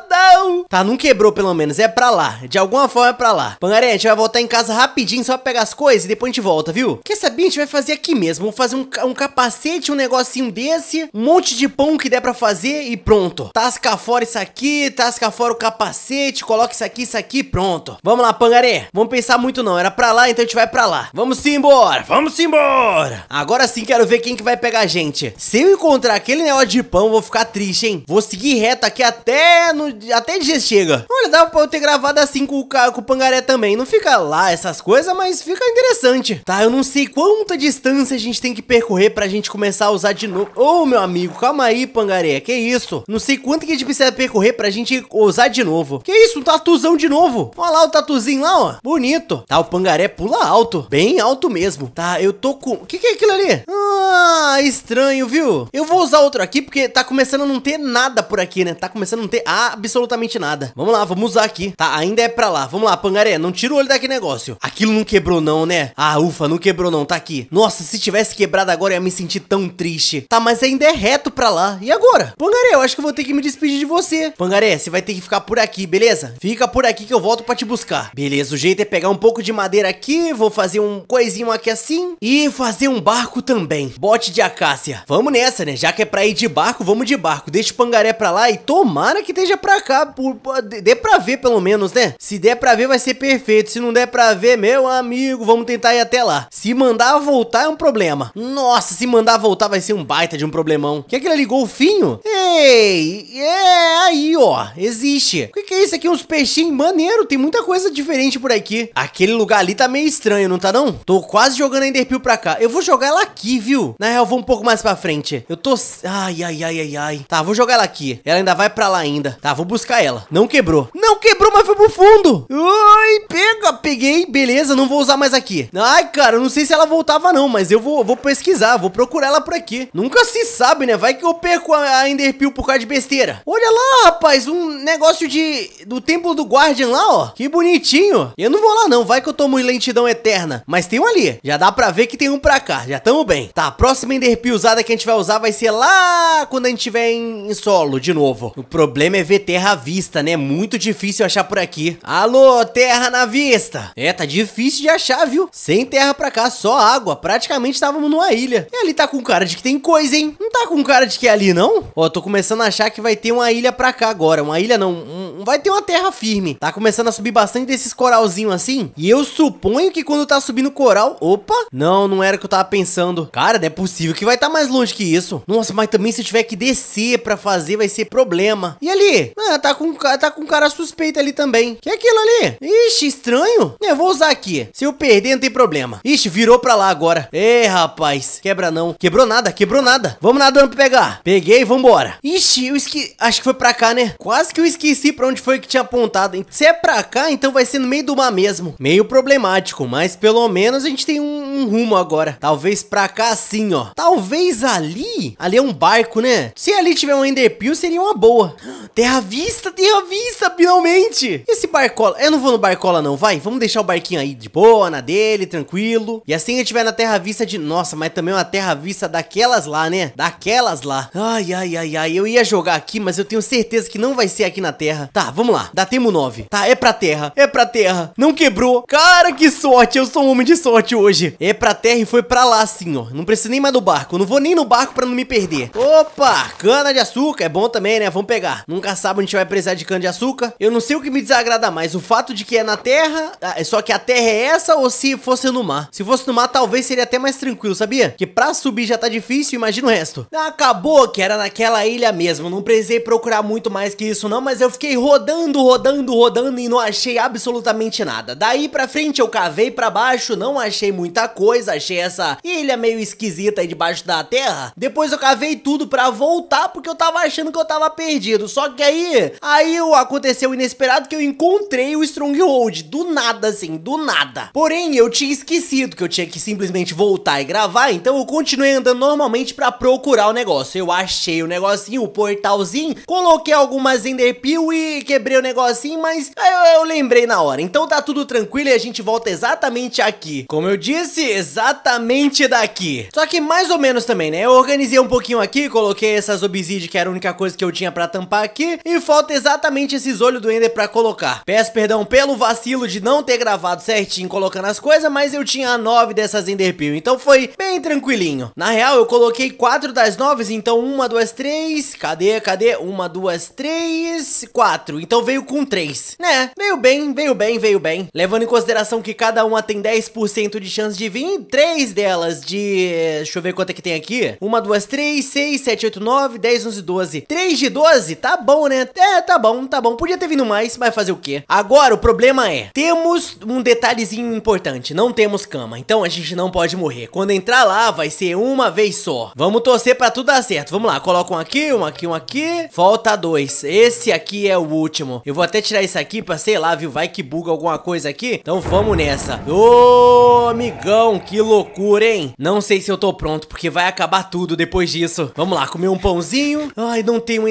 não! Tá, não quebrou pelo menos, é pra lá. De alguma forma é pra lá. Pangaré, a gente vai voltar em casa rapidinho só pra pegar as coisas e depois a gente volta, viu? Quer saber? A gente vai fazer aqui mesmo. Vou fazer um, um capacete, um negocinho desse, um monte de pão que der pra fazer e pronto. Tasca fora isso aqui, tasca fora o capacete, coloca isso aqui, isso aqui, pronto. Vamos lá, Pangaré. Vamos pensar muito não, era pra lá, então a gente vai pra lá. Vamos embora, vamos embora! Agora sim quero ver quem que vai pegar a gente. Se eu encontrar aquele negócio de pão, vou ficar triste, hein? Vou seguir reto aqui até é, até, no, até dia chega. Olha, dava pra eu ter gravado assim com o, com o Pangaré também. Não fica lá essas coisas, mas fica interessante. Tá, eu não sei quanta distância a gente tem que percorrer pra gente começar a usar de novo. Ô, oh, meu amigo, calma aí, Pangaré. Que isso? Não sei quanto que a gente precisa percorrer pra gente usar de novo. Que isso? Um tatuzão de novo. Olha lá o tatuzinho lá, ó. Bonito. Tá, o Pangaré pula alto. Bem alto mesmo. Tá, eu tô com... O que que é aquilo ali? Ah, estranho, viu? Eu vou usar outro aqui porque tá começando a não ter nada por aqui, né? Tá começando a não ter absolutamente nada. Vamos lá, vamos usar aqui. Tá, ainda é pra lá. Vamos lá, pangaré, não tira o olho daquele negócio. Aquilo não quebrou não, né? Ah, ufa, não quebrou não, tá aqui. Nossa, se tivesse quebrado agora eu ia me sentir tão triste. Tá, mas ainda é reto pra lá. E agora? Pangaré, eu acho que vou ter que me despedir de você. Pangaré, você vai ter que ficar por aqui, beleza? Fica por aqui que eu volto pra te buscar. Beleza, o jeito é pegar um pouco de madeira aqui, vou fazer um coisinho aqui assim e fazer um barco também. Bote de acácia. Vamos nessa, né? Já que é pra ir de barco, vamos de barco. Deixa o pangaré pra lá e tomara que que esteja pra cá, por, por, dê pra ver pelo menos, né? Se der pra ver vai ser perfeito, se não der pra ver, meu amigo, vamos tentar ir até lá. Se mandar voltar é um problema. Nossa, se mandar voltar vai ser um baita de um problemão. Que é aquele ali, golfinho? Ei, é aí, ó, existe. O que, que é isso aqui? Uns peixinhos maneiro, tem muita coisa diferente por aqui. Aquele lugar ali tá meio estranho, não tá não? Tô quase jogando a Enderpeel pra cá. Eu vou jogar ela aqui, viu? Na real, vou um pouco mais pra frente. Eu tô... Ai, ai, ai, ai, ai. Tá, vou jogar ela aqui. Ela ainda vai pra lá ainda ainda. Tá, vou buscar ela. Não quebrou. Não quebrou, mas foi pro fundo. Ai, pega. Peguei. Beleza, não vou usar mais aqui. Ai, cara, eu não sei se ela voltava não, mas eu vou, vou pesquisar. Vou procurar ela por aqui. Nunca se sabe, né? Vai que eu perco a, a Enderpeel por causa de besteira. Olha lá, rapaz. Um negócio de... Do templo do Guardian lá, ó. Que bonitinho. Eu não vou lá não. Vai que eu tomo lentidão eterna. Mas tem um ali. Já dá pra ver que tem um pra cá. Já tamo bem. Tá, a próxima Enderpeel usada que a gente vai usar vai ser lá quando a gente tiver em, em solo de novo. O problema problema é ver terra à vista, né? Muito difícil achar por aqui. Alô, terra na vista! É, tá difícil de achar, viu? Sem terra pra cá, só água. Praticamente estávamos numa ilha. E ali tá com cara de que tem coisa, hein? Não tá com cara de que é ali, não? Ó, tô começando a achar que vai ter uma ilha pra cá agora. Uma ilha não, um, vai ter uma terra firme. Tá começando a subir bastante desses coralzinhos assim. E eu suponho que quando tá subindo coral... Opa! Não, não era o que eu tava pensando. Cara, não é possível que vai estar tá mais longe que isso. Nossa, mas também se eu tiver que descer pra fazer, vai ser problema. E ali? Ah, tá com, tá com um cara suspeito ali também. Que é aquilo ali? Ixi, estranho. Eu vou usar aqui. Se eu perder, não tem problema. Ixi, virou pra lá agora. Ei, rapaz. Quebra não. Quebrou nada, quebrou nada. Vamos nadando pra pegar. Peguei, vambora. Ixi, eu esqueci. Acho que foi pra cá, né? Quase que eu esqueci pra onde foi que tinha apontado, hein? Se é pra cá, então vai ser no meio do mar mesmo. Meio problemático, mas pelo menos a gente tem um, um rumo agora. Talvez pra cá sim, ó. Talvez ali... Ali é um barco, né? Se ali tiver um Enderpeel, seria uma boa. Terra Vista, Terra Vista, finalmente! Esse barcola, eu não vou no barcola não, vai, vamos deixar o barquinho aí de boa, na dele, tranquilo. E assim eu tiver na Terra Vista de, nossa, mas também é uma Terra Vista daquelas lá, né? Daquelas lá. Ai, ai, ai, ai, eu ia jogar aqui, mas eu tenho certeza que não vai ser aqui na Terra. Tá, vamos lá, dá temo 9. Tá, é pra Terra, é pra Terra, não quebrou. Cara, que sorte, eu sou um homem de sorte hoje. É pra Terra e foi pra lá sim, ó, não preciso nem mais do barco, eu não vou nem no barco pra não me perder. Opa, cana de açúcar, é bom também, né? Vamos pegar. Nunca sabe onde vai precisar de cana-de-açúcar. Eu não sei o que me desagrada mais, o fato de que é na terra, ah, é só que a terra é essa ou se fosse no mar. Se fosse no mar, talvez seria até mais tranquilo, sabia? Que pra subir já tá difícil, imagina o resto. Ah, acabou que era naquela ilha mesmo, não precisei procurar muito mais que isso não, mas eu fiquei rodando, rodando, rodando e não achei absolutamente nada. Daí pra frente eu cavei pra baixo, não achei muita coisa, achei essa ilha meio esquisita aí debaixo da terra. Depois eu cavei tudo pra voltar porque eu tava achando que eu tava perdido, só só que aí, aí aconteceu o inesperado que eu encontrei o Stronghold, do nada assim, do nada. Porém, eu tinha esquecido que eu tinha que simplesmente voltar e gravar, então eu continuei andando normalmente pra procurar o negócio. Eu achei o negocinho, o portalzinho, coloquei algumas enderpeel e quebrei o negocinho, mas eu, eu lembrei na hora. Então tá tudo tranquilo e a gente volta exatamente aqui. Como eu disse, exatamente daqui. Só que mais ou menos também, né? Eu organizei um pouquinho aqui, coloquei essas obsidian que era a única coisa que eu tinha pra tampar aqui e falta exatamente esses olhos do Ender pra colocar. Peço perdão pelo vacilo de não ter gravado certinho colocando as coisas, mas eu tinha 9 dessas Ender então foi bem tranquilinho. Na real, eu coloquei 4 das 9, então 1, 2, 3, cadê, cadê? 1, 2, 3, 4, então veio com 3, né? Veio bem, veio bem, veio bem. Levando em consideração que cada uma tem 10% de chance de vir, 3 delas de... deixa eu ver quanto é que tem aqui. 1, 2, 3, 6, 7, 8, 9, 10, 11, 12. 3 de 12, tá bom, né? É, tá bom, tá bom. Podia ter vindo mais, mas fazer o quê? Agora, o problema é, temos um detalhezinho importante. Não temos cama, então a gente não pode morrer. Quando entrar lá, vai ser uma vez só. Vamos torcer pra tudo dar certo. Vamos lá, coloca um aqui, um aqui, um aqui. Falta dois. Esse aqui é o último. Eu vou até tirar isso aqui pra, sei lá, viu? Vai que buga alguma coisa aqui. Então vamos nessa. Ô, amigão, que loucura, hein? Não sei se eu tô pronto, porque vai acabar tudo depois disso. Vamos lá, comer um pãozinho. Ai, não tem um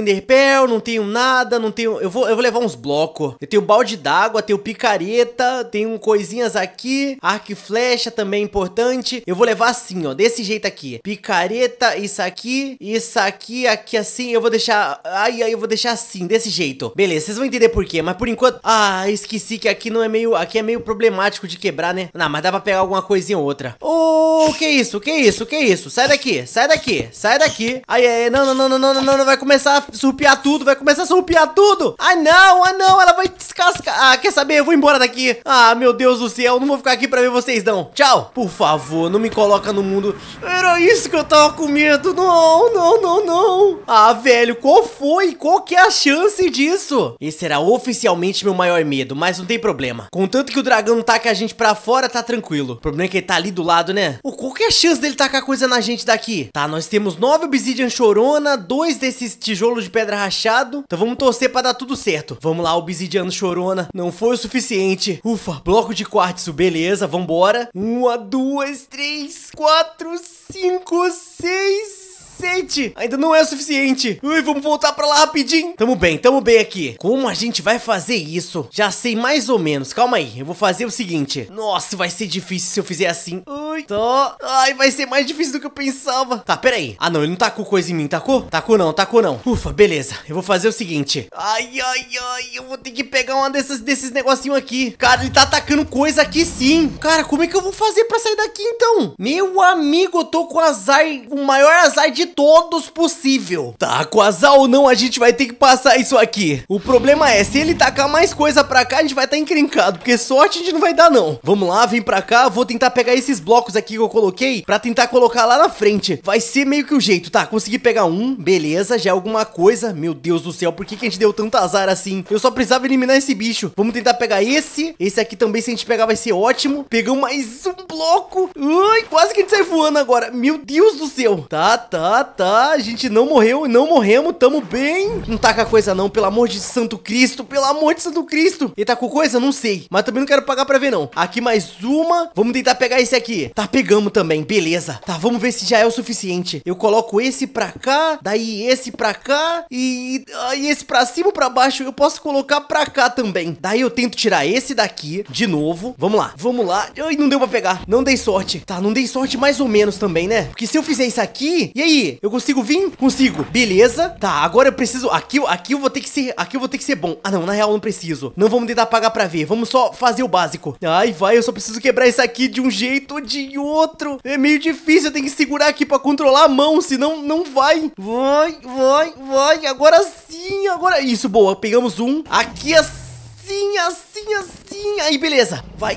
não não tenho nada, não tenho. Eu vou, eu vou levar uns blocos. Eu tenho balde d'água, tenho picareta, tenho coisinhas aqui. Arco e flecha também é importante. Eu vou levar assim, ó, desse jeito aqui. Picareta, isso aqui, isso aqui, aqui assim. Eu vou deixar. Ai, ai, eu vou deixar assim, desse jeito. Beleza, vocês vão entender por quê, mas por enquanto. Ah, esqueci que aqui não é meio. Aqui é meio problemático de quebrar, né? Não, mas dá pra pegar alguma coisinha ou outra. Ô, oh, que isso, que isso, que isso? Sai daqui, sai daqui, sai daqui. Ai, ai, não, não, não, não, não, não, não, vai começar a surpiar tudo, vai começar a surrupiar tudo. Ah, não, ah, não, ela vai descascar. Ah, quer saber? Eu vou embora daqui. Ah, meu Deus do céu, não vou ficar aqui pra ver vocês, não. Tchau. Por favor, não me coloca no mundo. Era isso que eu tava com medo. Não, não, não, não. Ah, velho, qual foi? Qual que é a chance disso? Esse era oficialmente meu maior medo, mas não tem problema. Contanto que o dragão taca a gente pra fora, tá tranquilo. O problema é que ele tá ali do lado, né? Oh, qual que é a chance dele tacar coisa na gente daqui? Tá, nós temos nove obsidian chorona, dois desses tijolos de pedra rachada, fechado. Então vamos torcer pra dar tudo certo. Vamos lá, obsidiano chorona. Não foi o suficiente. Ufa, bloco de quartzo, beleza, vambora. Uma, duas, três, quatro, cinco, seis, Cacete! Ainda não é o suficiente. Ui, vamos voltar pra lá rapidinho. Tamo bem, tamo bem aqui. Como a gente vai fazer isso? Já sei mais ou menos. Calma aí, eu vou fazer o seguinte. Nossa, vai ser difícil se eu fizer assim. Ui, tô. Ai, vai ser mais difícil do que eu pensava. Tá, pera aí. Ah, não, ele não tacou coisa em mim, tacou? Tacou não, tacou não. Ufa, beleza. Eu vou fazer o seguinte. Ai, ai, ai, eu vou ter que pegar uma desses desses negocinhos aqui. Cara, ele tá atacando coisa aqui sim. Cara, como é que eu vou fazer pra sair daqui então? Meu amigo, eu tô com azar, o maior azar de todos possível. Tá, com azar ou não, a gente vai ter que passar isso aqui. O problema é, se ele tacar mais coisa pra cá, a gente vai estar tá encrencado, porque sorte a gente não vai dar, não. Vamos lá, vem pra cá, vou tentar pegar esses blocos aqui que eu coloquei pra tentar colocar lá na frente. Vai ser meio que o jeito, tá? Consegui pegar um, beleza, já é alguma coisa. Meu Deus do céu, por que, que a gente deu tanto azar assim? Eu só precisava eliminar esse bicho. Vamos tentar pegar esse. Esse aqui também, se a gente pegar, vai ser ótimo. Pegamos mais um bloco. Ai, quase que a gente sai voando agora. Meu Deus do céu. Tá, tá. Ah, tá. A gente não morreu e não morremos. Tamo bem. Não taca tá coisa não, pelo amor de Santo Cristo. Pelo amor de Santo Cristo. Ele tacou tá coisa? Não sei. Mas também não quero pagar pra ver, não. Aqui mais uma. Vamos tentar pegar esse aqui. Tá, pegamos também. Beleza. Tá, vamos ver se já é o suficiente. Eu coloco esse pra cá. Daí esse pra cá. E, e esse pra cima ou pra baixo. Eu posso colocar pra cá também. Daí eu tento tirar esse daqui de novo. Vamos lá. Vamos lá. Ai, não deu pra pegar. Não dei sorte. Tá, não dei sorte mais ou menos também, né? Porque se eu fizer isso aqui... E aí? Eu consigo vir? Consigo. Beleza. Tá, agora eu preciso... Aqui, aqui eu vou ter que ser... Aqui eu vou ter que ser bom. Ah, não. Na real, não preciso. Não vamos tentar pagar pra ver. Vamos só fazer o básico. Ai, vai. Eu só preciso quebrar isso aqui de um jeito ou de outro. É meio difícil. Eu tenho que segurar aqui pra controlar a mão. Senão, não vai. Vai, vai, vai. Agora sim. Agora... Isso, boa. Pegamos um. Aqui assim, assim, assim. Aí, beleza. Vai.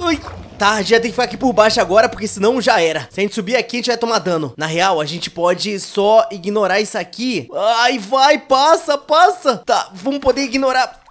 Ai, Tá, a gente tem que ficar aqui por baixo agora, porque senão já era. Se a gente subir aqui, a gente vai tomar dano. Na real, a gente pode só ignorar isso aqui. Ai, vai, passa, passa. Tá, vamos poder ignorar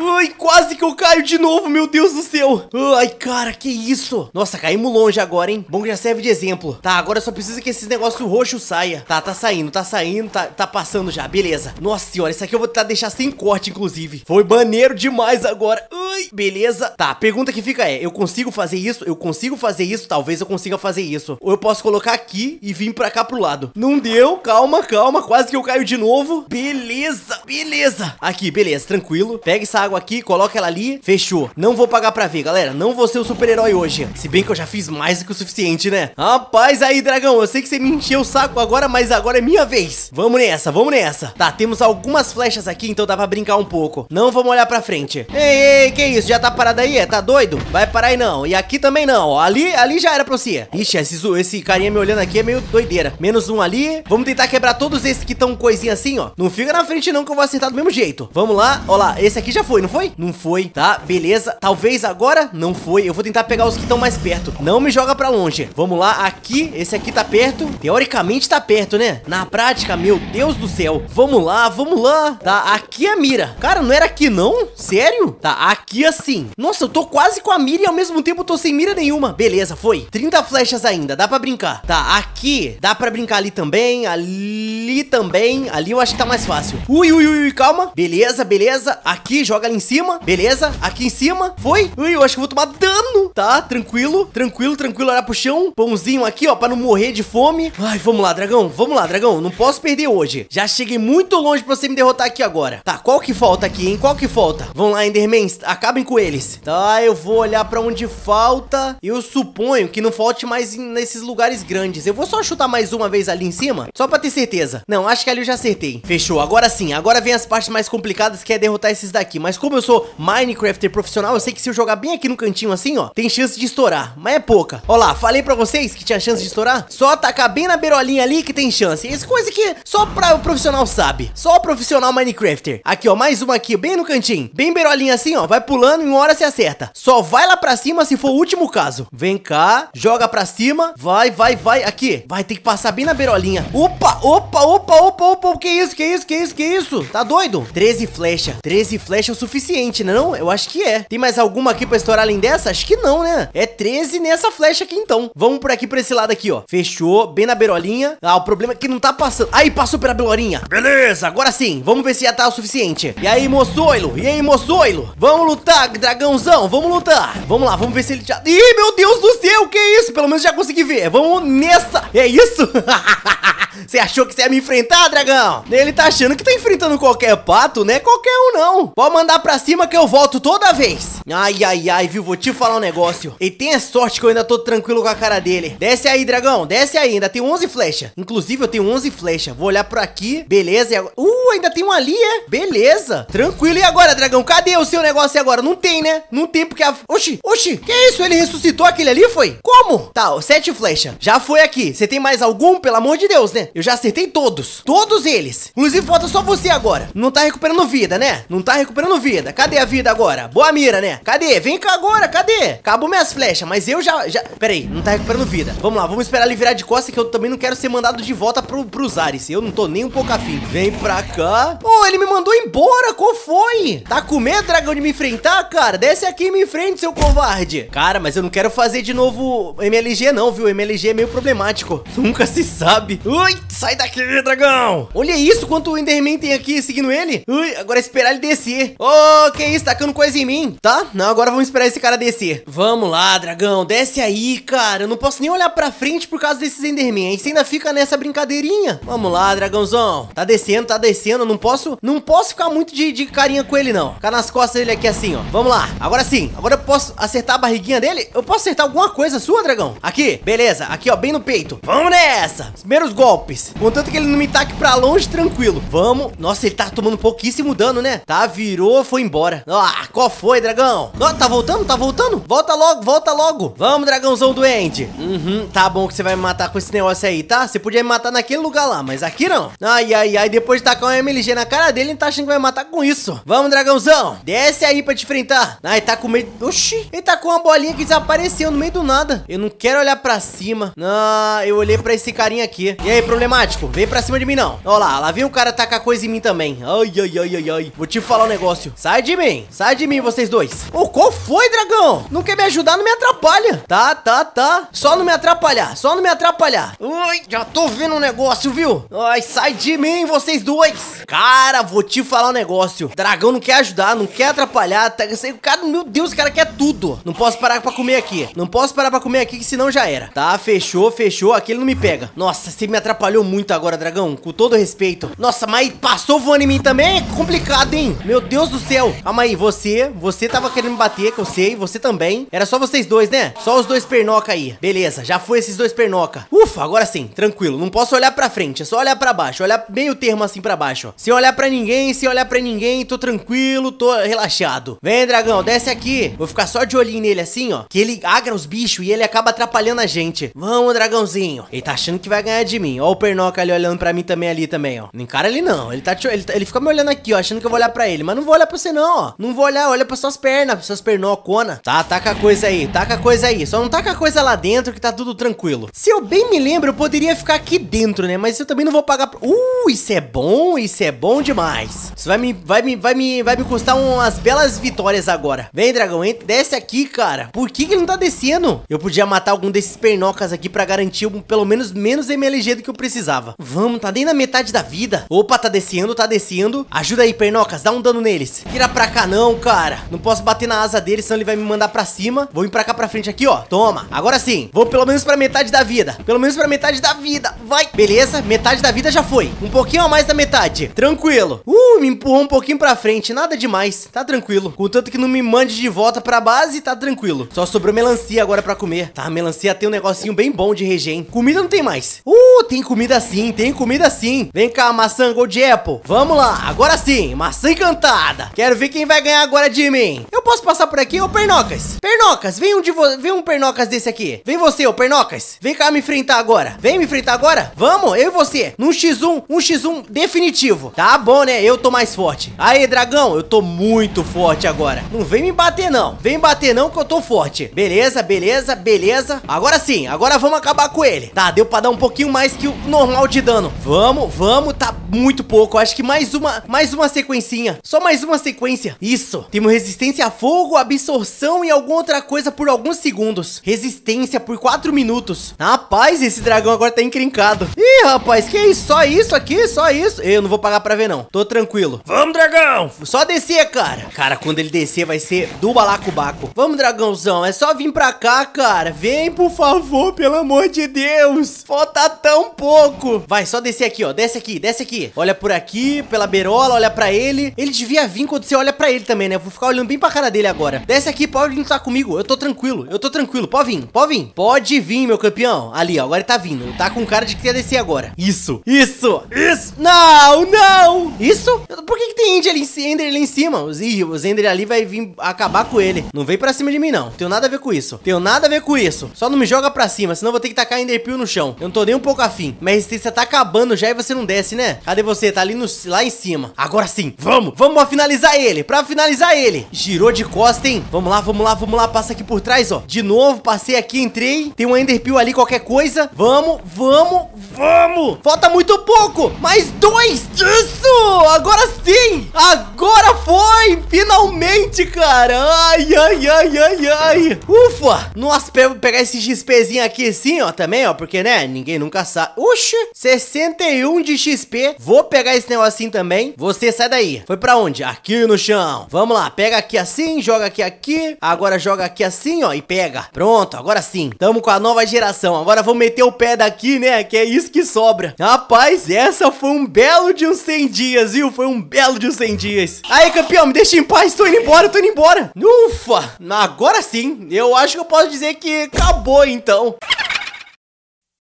Ai, quase que eu caio de novo, meu Deus do céu. Ai, cara, que isso? Nossa, caímos longe agora, hein? Bom que já serve de exemplo. Tá, agora só precisa que esse negócio roxo saia. Tá, tá saindo, tá saindo, tá, tá passando já, beleza. Nossa senhora, isso aqui eu vou tentar deixar sem corte, inclusive. Foi maneiro demais agora. Ai, beleza. Tá, a pergunta que fica é, eu consigo fazer isso? Eu consigo fazer isso? Talvez eu consiga fazer isso. Ou eu posso colocar aqui e vir pra cá pro lado. Não deu, calma, calma, quase que eu caio de novo. Beleza, beleza. Aqui, beleza, tranquilo. Pega essa água água aqui, coloca ela ali, fechou. Não vou pagar pra ver, galera, não vou ser o super-herói hoje. Se bem que eu já fiz mais do que o suficiente, né? Rapaz, aí, dragão, eu sei que você me encheu o saco agora, mas agora é minha vez. Vamos nessa, vamos nessa. Tá, temos algumas flechas aqui, então dá pra brincar um pouco. Não vamos olhar pra frente. Ei, ei, que isso? Já tá parado aí? É? Tá doido? Vai parar aí não. E aqui também não. Ali, ali já era pra você. Ixi, esse, esse carinha me olhando aqui é meio doideira. Menos um ali. Vamos tentar quebrar todos esses que estão coisinha assim, ó. Não fica na frente não que eu vou acertar do mesmo jeito. Vamos lá. Ó lá, esse aqui já foi, não foi? Não foi, tá? Beleza. Talvez agora não foi. Eu vou tentar pegar os que estão mais perto. Não me joga pra longe. Vamos lá, aqui. Esse aqui tá perto. Teoricamente tá perto, né? Na prática, meu Deus do céu. Vamos lá, vamos lá. Tá, aqui é a mira. Cara, não era aqui não? Sério? Tá, aqui assim. Nossa, eu tô quase com a mira e ao mesmo tempo tô sem mira nenhuma. Beleza, foi. 30 flechas ainda, dá pra brincar. Tá, aqui. Dá pra brincar ali também, ali também. Ali eu acho que tá mais fácil. Ui, ui, ui, calma. Beleza, beleza. Aqui, joga joga ali em cima, beleza, aqui em cima, foi, ui, eu acho que vou tomar dano, tá, tranquilo, tranquilo, tranquilo, olhar pro chão, pãozinho aqui, ó, pra não morrer de fome, ai, vamos lá, dragão, vamos lá, dragão, não posso perder hoje, já cheguei muito longe pra você me derrotar aqui agora, tá, qual que falta aqui, hein, qual que falta, vamos lá, Endermans, acabem com eles, tá, eu vou olhar pra onde falta, eu suponho que não falte mais em, nesses lugares grandes, eu vou só chutar mais uma vez ali em cima, só pra ter certeza, não, acho que ali eu já acertei, fechou, agora sim, agora vem as partes mais complicadas que é derrotar esses daqui, mas mas como eu sou Minecrafter profissional, eu sei que se eu jogar bem aqui no cantinho assim, ó, tem chance de estourar. Mas é pouca. Ó lá, falei pra vocês que tinha chance de estourar? Só tacar bem na beirolinha ali que tem chance. Isso coisa que é só pra o profissional sabe. Só o profissional Minecrafter. Aqui, ó, mais uma aqui, bem no cantinho. Bem beirolinha assim, ó. Vai pulando e uma hora se acerta. Só vai lá pra cima se for o último caso. Vem cá, joga pra cima. Vai, vai, vai. Aqui. Vai ter que passar bem na beirolinha. Opa, opa, opa, opa, opa. Que é isso, que é isso, que isso, que isso? Tá doido? 13 flecha. 13 flecha suficiente, né não? Eu acho que é. Tem mais alguma aqui pra estourar além dessa? Acho que não, né? É 13 nessa flecha aqui então. Vamos por aqui pra esse lado aqui, ó. Fechou, bem na beirolinha. Ah, o problema é que não tá passando. Aí, passou pela beirolinha. Beleza, agora sim. Vamos ver se já tá o suficiente. E aí, moçoilo? E aí, moçoilo? Vamos lutar, dragãozão. Vamos lutar. Vamos lá, vamos ver se ele já... Ih, meu Deus do céu, que isso? Pelo menos já consegui ver. Vamos nessa. É isso? Você achou que você ia me enfrentar, dragão? Ele tá achando que tá enfrentando qualquer pato, né? Qualquer um, não. Pode mandar pra cima que eu volto toda vez. Ai, ai, ai, viu? Vou te falar um negócio. E tenha sorte que eu ainda tô tranquilo com a cara dele. Desce aí, dragão. Desce aí. Ainda tem 11 flechas. Inclusive, eu tenho 11 flechas. Vou olhar por aqui. Beleza. Uh, ainda tem um ali, é? Beleza. Tranquilo. E agora, dragão? Cadê o seu negócio agora? Não tem, né? Não tem porque a... Oxi, oxi. Que é isso? Ele ressuscitou aquele ali, foi? Como? Tá, sete flechas. Já foi aqui. Você tem mais algum? Pelo amor de Deus, né? Eu já acertei todos. Todos eles. Inclusive, falta só você agora. Não tá recuperando vida, né? Não tá recuperando vida. Cadê a vida agora? Boa mira, né? Cadê? Vem cá agora, cadê? Acabou minhas flechas, mas eu já... já... Pera aí, não tá recuperando vida. Vamos lá, vamos esperar ele virar de costas, que eu também não quero ser mandado de volta pro, pros ares. Eu não tô nem um pouco afim. Vem pra cá. oh, ele me mandou embora, qual foi? Tá com medo, dragão, de me enfrentar, cara? Desce aqui e me enfrente, seu covarde. Cara, mas eu não quero fazer de novo MLG não, viu? MLG é meio problemático. Nunca se sabe. Ui! sai daqui, dragão. Olha isso, quanto o Enderman tem aqui seguindo ele. Ui, agora é esperar ele descer. Oh, que isso, tá tacando coisa em mim. Tá, não, agora vamos esperar esse cara descer. Vamos lá, dragão, desce aí, cara. Eu não posso nem olhar pra frente por causa desses Enderman. A ainda fica nessa brincadeirinha. Vamos lá, dragãozão. Tá descendo, tá descendo. Não posso, não posso ficar muito de, de carinha com ele, não. Ficar nas costas dele aqui assim, ó. Vamos lá. Agora sim, agora eu posso acertar a barriguinha dele? Eu posso acertar alguma coisa sua, dragão? Aqui, beleza. Aqui, ó, bem no peito. Vamos nessa. Primeiros golpes golpes. Contanto que ele não me taque pra longe, tranquilo. Vamos. Nossa, ele tá tomando pouquíssimo dano, né? Tá, virou, foi embora. Ah, qual foi, dragão? Não, tá voltando, tá voltando? Volta logo, volta logo. Vamos, dragãozão doente. Uhum, tá bom que você vai me matar com esse negócio aí, tá? Você podia me matar naquele lugar lá, mas aqui não. Ai, ai, ai, depois de tacar um MLG na cara dele, ele tá achando que vai matar com isso. Vamos, dragãozão. Desce aí pra te enfrentar. Ai, tá com medo... Oxi, ele tá com uma bolinha que desapareceu no meio do nada. Eu não quero olhar pra cima. Não, ah, eu olhei pra esse carinha aqui. E aí, problemático, vem pra cima de mim não. Ó lá, lá vem o cara tacar coisa em mim também. Ai, ai, ai, ai, ai. Vou te falar um negócio. Sai de mim, sai de mim vocês dois. Ô, qual foi, dragão? Não quer me ajudar, não me atrapalha. Tá, tá, tá. Só não me atrapalhar, só não me atrapalhar. Ui, já tô vendo um negócio, viu? Ai, sai de mim vocês dois. Cara, vou te falar um negócio. Dragão não quer ajudar, não quer atrapalhar. Tá, cara, meu Deus, o cara quer tudo. Não posso parar pra comer aqui. Não posso parar pra comer aqui, que senão já era. Tá, fechou, fechou. Aqui ele não me pega. Nossa, se me atrapalhar atrapalhou muito agora, dragão, com todo respeito. Nossa, mas passou voando em mim também? É complicado, hein? Meu Deus do céu. Calma aí, você, você tava querendo me bater, que eu sei, você também. Era só vocês dois, né? Só os dois pernoca aí. Beleza, já foi esses dois pernoca. Ufa, agora sim, tranquilo. Não posso olhar pra frente, é só olhar pra baixo. Olhar meio termo assim pra baixo, ó. Sem olhar pra ninguém, sem olhar pra ninguém, tô tranquilo, tô relaxado. Vem, dragão, desce aqui. Vou ficar só de olhinho nele assim, ó. Que ele agra os bichos e ele acaba atrapalhando a gente. Vamos, dragãozinho. Ele tá achando que vai ganhar de mim, ó. Ó o Pernoca ali olhando pra mim também ali também, ó. Não encara ele não. Ele, tá, ele, tá, ele fica me olhando aqui, ó, achando que eu vou olhar pra ele. Mas não vou olhar pra você não, ó. Não vou olhar, olha pra suas pernas, suas pernocona. Tá, taca tá a coisa aí, taca tá a coisa aí. Só não taca a coisa lá dentro que tá tudo tranquilo. Se eu bem me lembro, eu poderia ficar aqui dentro, né? Mas eu também não vou pagar... Uh, isso é bom, isso é bom demais. Isso vai me, vai me, vai me, vai me custar umas belas vitórias agora. Vem, dragão, entra, desce aqui, cara. Por que que ele não tá descendo? Eu podia matar algum desses pernocas aqui pra garantir um, pelo menos menos MLG do que o precisava. Vamos, tá nem na metade da vida. Opa, tá descendo, tá descendo. Ajuda aí, pernocas, dá um dano neles. Tira pra cá não, cara. Não posso bater na asa dele, senão ele vai me mandar pra cima. Vou ir pra cá pra frente aqui, ó. Toma. Agora sim. Vou pelo menos pra metade da vida. Pelo menos pra metade da vida. Vai. Beleza, metade da vida já foi. Um pouquinho a mais da metade. Tranquilo. Uh, me empurrou um pouquinho pra frente. Nada demais. Tá tranquilo. Contanto que não me mande de volta pra base, tá tranquilo. Só sobrou melancia agora pra comer. Tá, melancia tem um negocinho bem bom de regen. Comida não tem mais. Uh, tem comida sim, tem comida sim. Vem cá, maçã Gold Apple. Vamos lá, agora sim, maçã encantada. Quero ver quem vai ganhar agora de mim. Eu posso passar por aqui, ô Pernocas? Pernocas, vem um, de vem um Pernocas desse aqui. Vem você, ô Pernocas. Vem cá me enfrentar agora. Vem me enfrentar agora? Vamos, eu e você. Num X1, um X1 definitivo. Tá bom, né? Eu tô mais forte. Aí, dragão, eu tô muito forte agora. Não vem me bater, não. Vem bater, não, que eu tô forte. Beleza, beleza, beleza. Agora sim, agora vamos acabar com ele. Tá, deu pra dar um pouquinho mais que o normal de dano. Vamos, vamos, tá muito pouco. Acho que mais uma, mais uma sequencinha. Só mais uma sequência. Isso. Temos resistência a fogo, absorção e alguma outra coisa por alguns segundos. Resistência por 4 minutos. Rapaz, esse dragão agora tá encrencado. Ih, rapaz, que isso? Só isso aqui? Só isso? Eu não vou pagar pra ver, não. Tô tranquilo. Vamos, dragão! Só descer, cara. Cara, quando ele descer, vai ser do balacobaco. Vamos, dragãozão. É só vir pra cá, cara. Vem, por favor, pelo amor de Deus. Falta tá tão pouco. Vai, só descer aqui, ó. Desce aqui, desce aqui. Olha por aqui, pela berola, olha pra ele. Ele devia vir quando você olha pra ele também, né? Eu vou ficar olhando bem pra cara dele agora. Desce aqui, pode vir lutar tá comigo. Eu tô tranquilo, eu tô tranquilo. Pode vir, pode vir. Pode vir, meu campeão. Ali, ó. Agora ele tá vindo. Tá com cara de que ia descer agora. Isso, isso, isso. Não, não. Isso? Por que, que tem Ender ali, Ender ali em cima? Os, ih, os Ender ali vai vir acabar com ele. Não vem pra cima de mim, não. Tenho nada a ver com isso. Tenho nada a ver com isso. Só não me joga pra cima, senão vou ter que tacar Ender Pearl no chão. Eu não tô nem um pouco afim enfim. Minha resistência tá acabando já e você não desce, né? Cadê você? Tá ali no, lá em cima. Agora sim, vamos, vamos finalizar ele, pra finalizar ele. Girou de costa, hein? Vamos lá, vamos lá, vamos lá, passa aqui por trás, ó. De novo, passei aqui, entrei. Tem um Enderpeel ali, qualquer coisa. Vamos, vamos, vamos. Falta muito pouco, mais dois. Isso, agora sim. Agora foi, finalmente, cara. Ai, ai, ai, ai, ai. Ufa. Nossa, pego pegar esse XPzinho aqui assim, ó, também, ó, porque, né, ninguém nunca sabe. Uxa, 61 de XP. Vou pegar esse negocinho também. Você sai daí. Foi pra onde? Aqui no chão. Vamos lá, pega aqui assim, joga aqui aqui. Agora joga aqui assim, ó, e pega. Pronto, agora sim. Tamo com a nova geração. Agora vou meter o pé daqui, né? Que é isso que sobra. Rapaz, essa foi um belo de uns 100 dias, viu? Foi um belo de uns 100 dias. Aí, campeão, me deixa em paz. Tô indo embora, tô indo embora. Ufa, agora sim. Eu acho que eu posso dizer que acabou, então.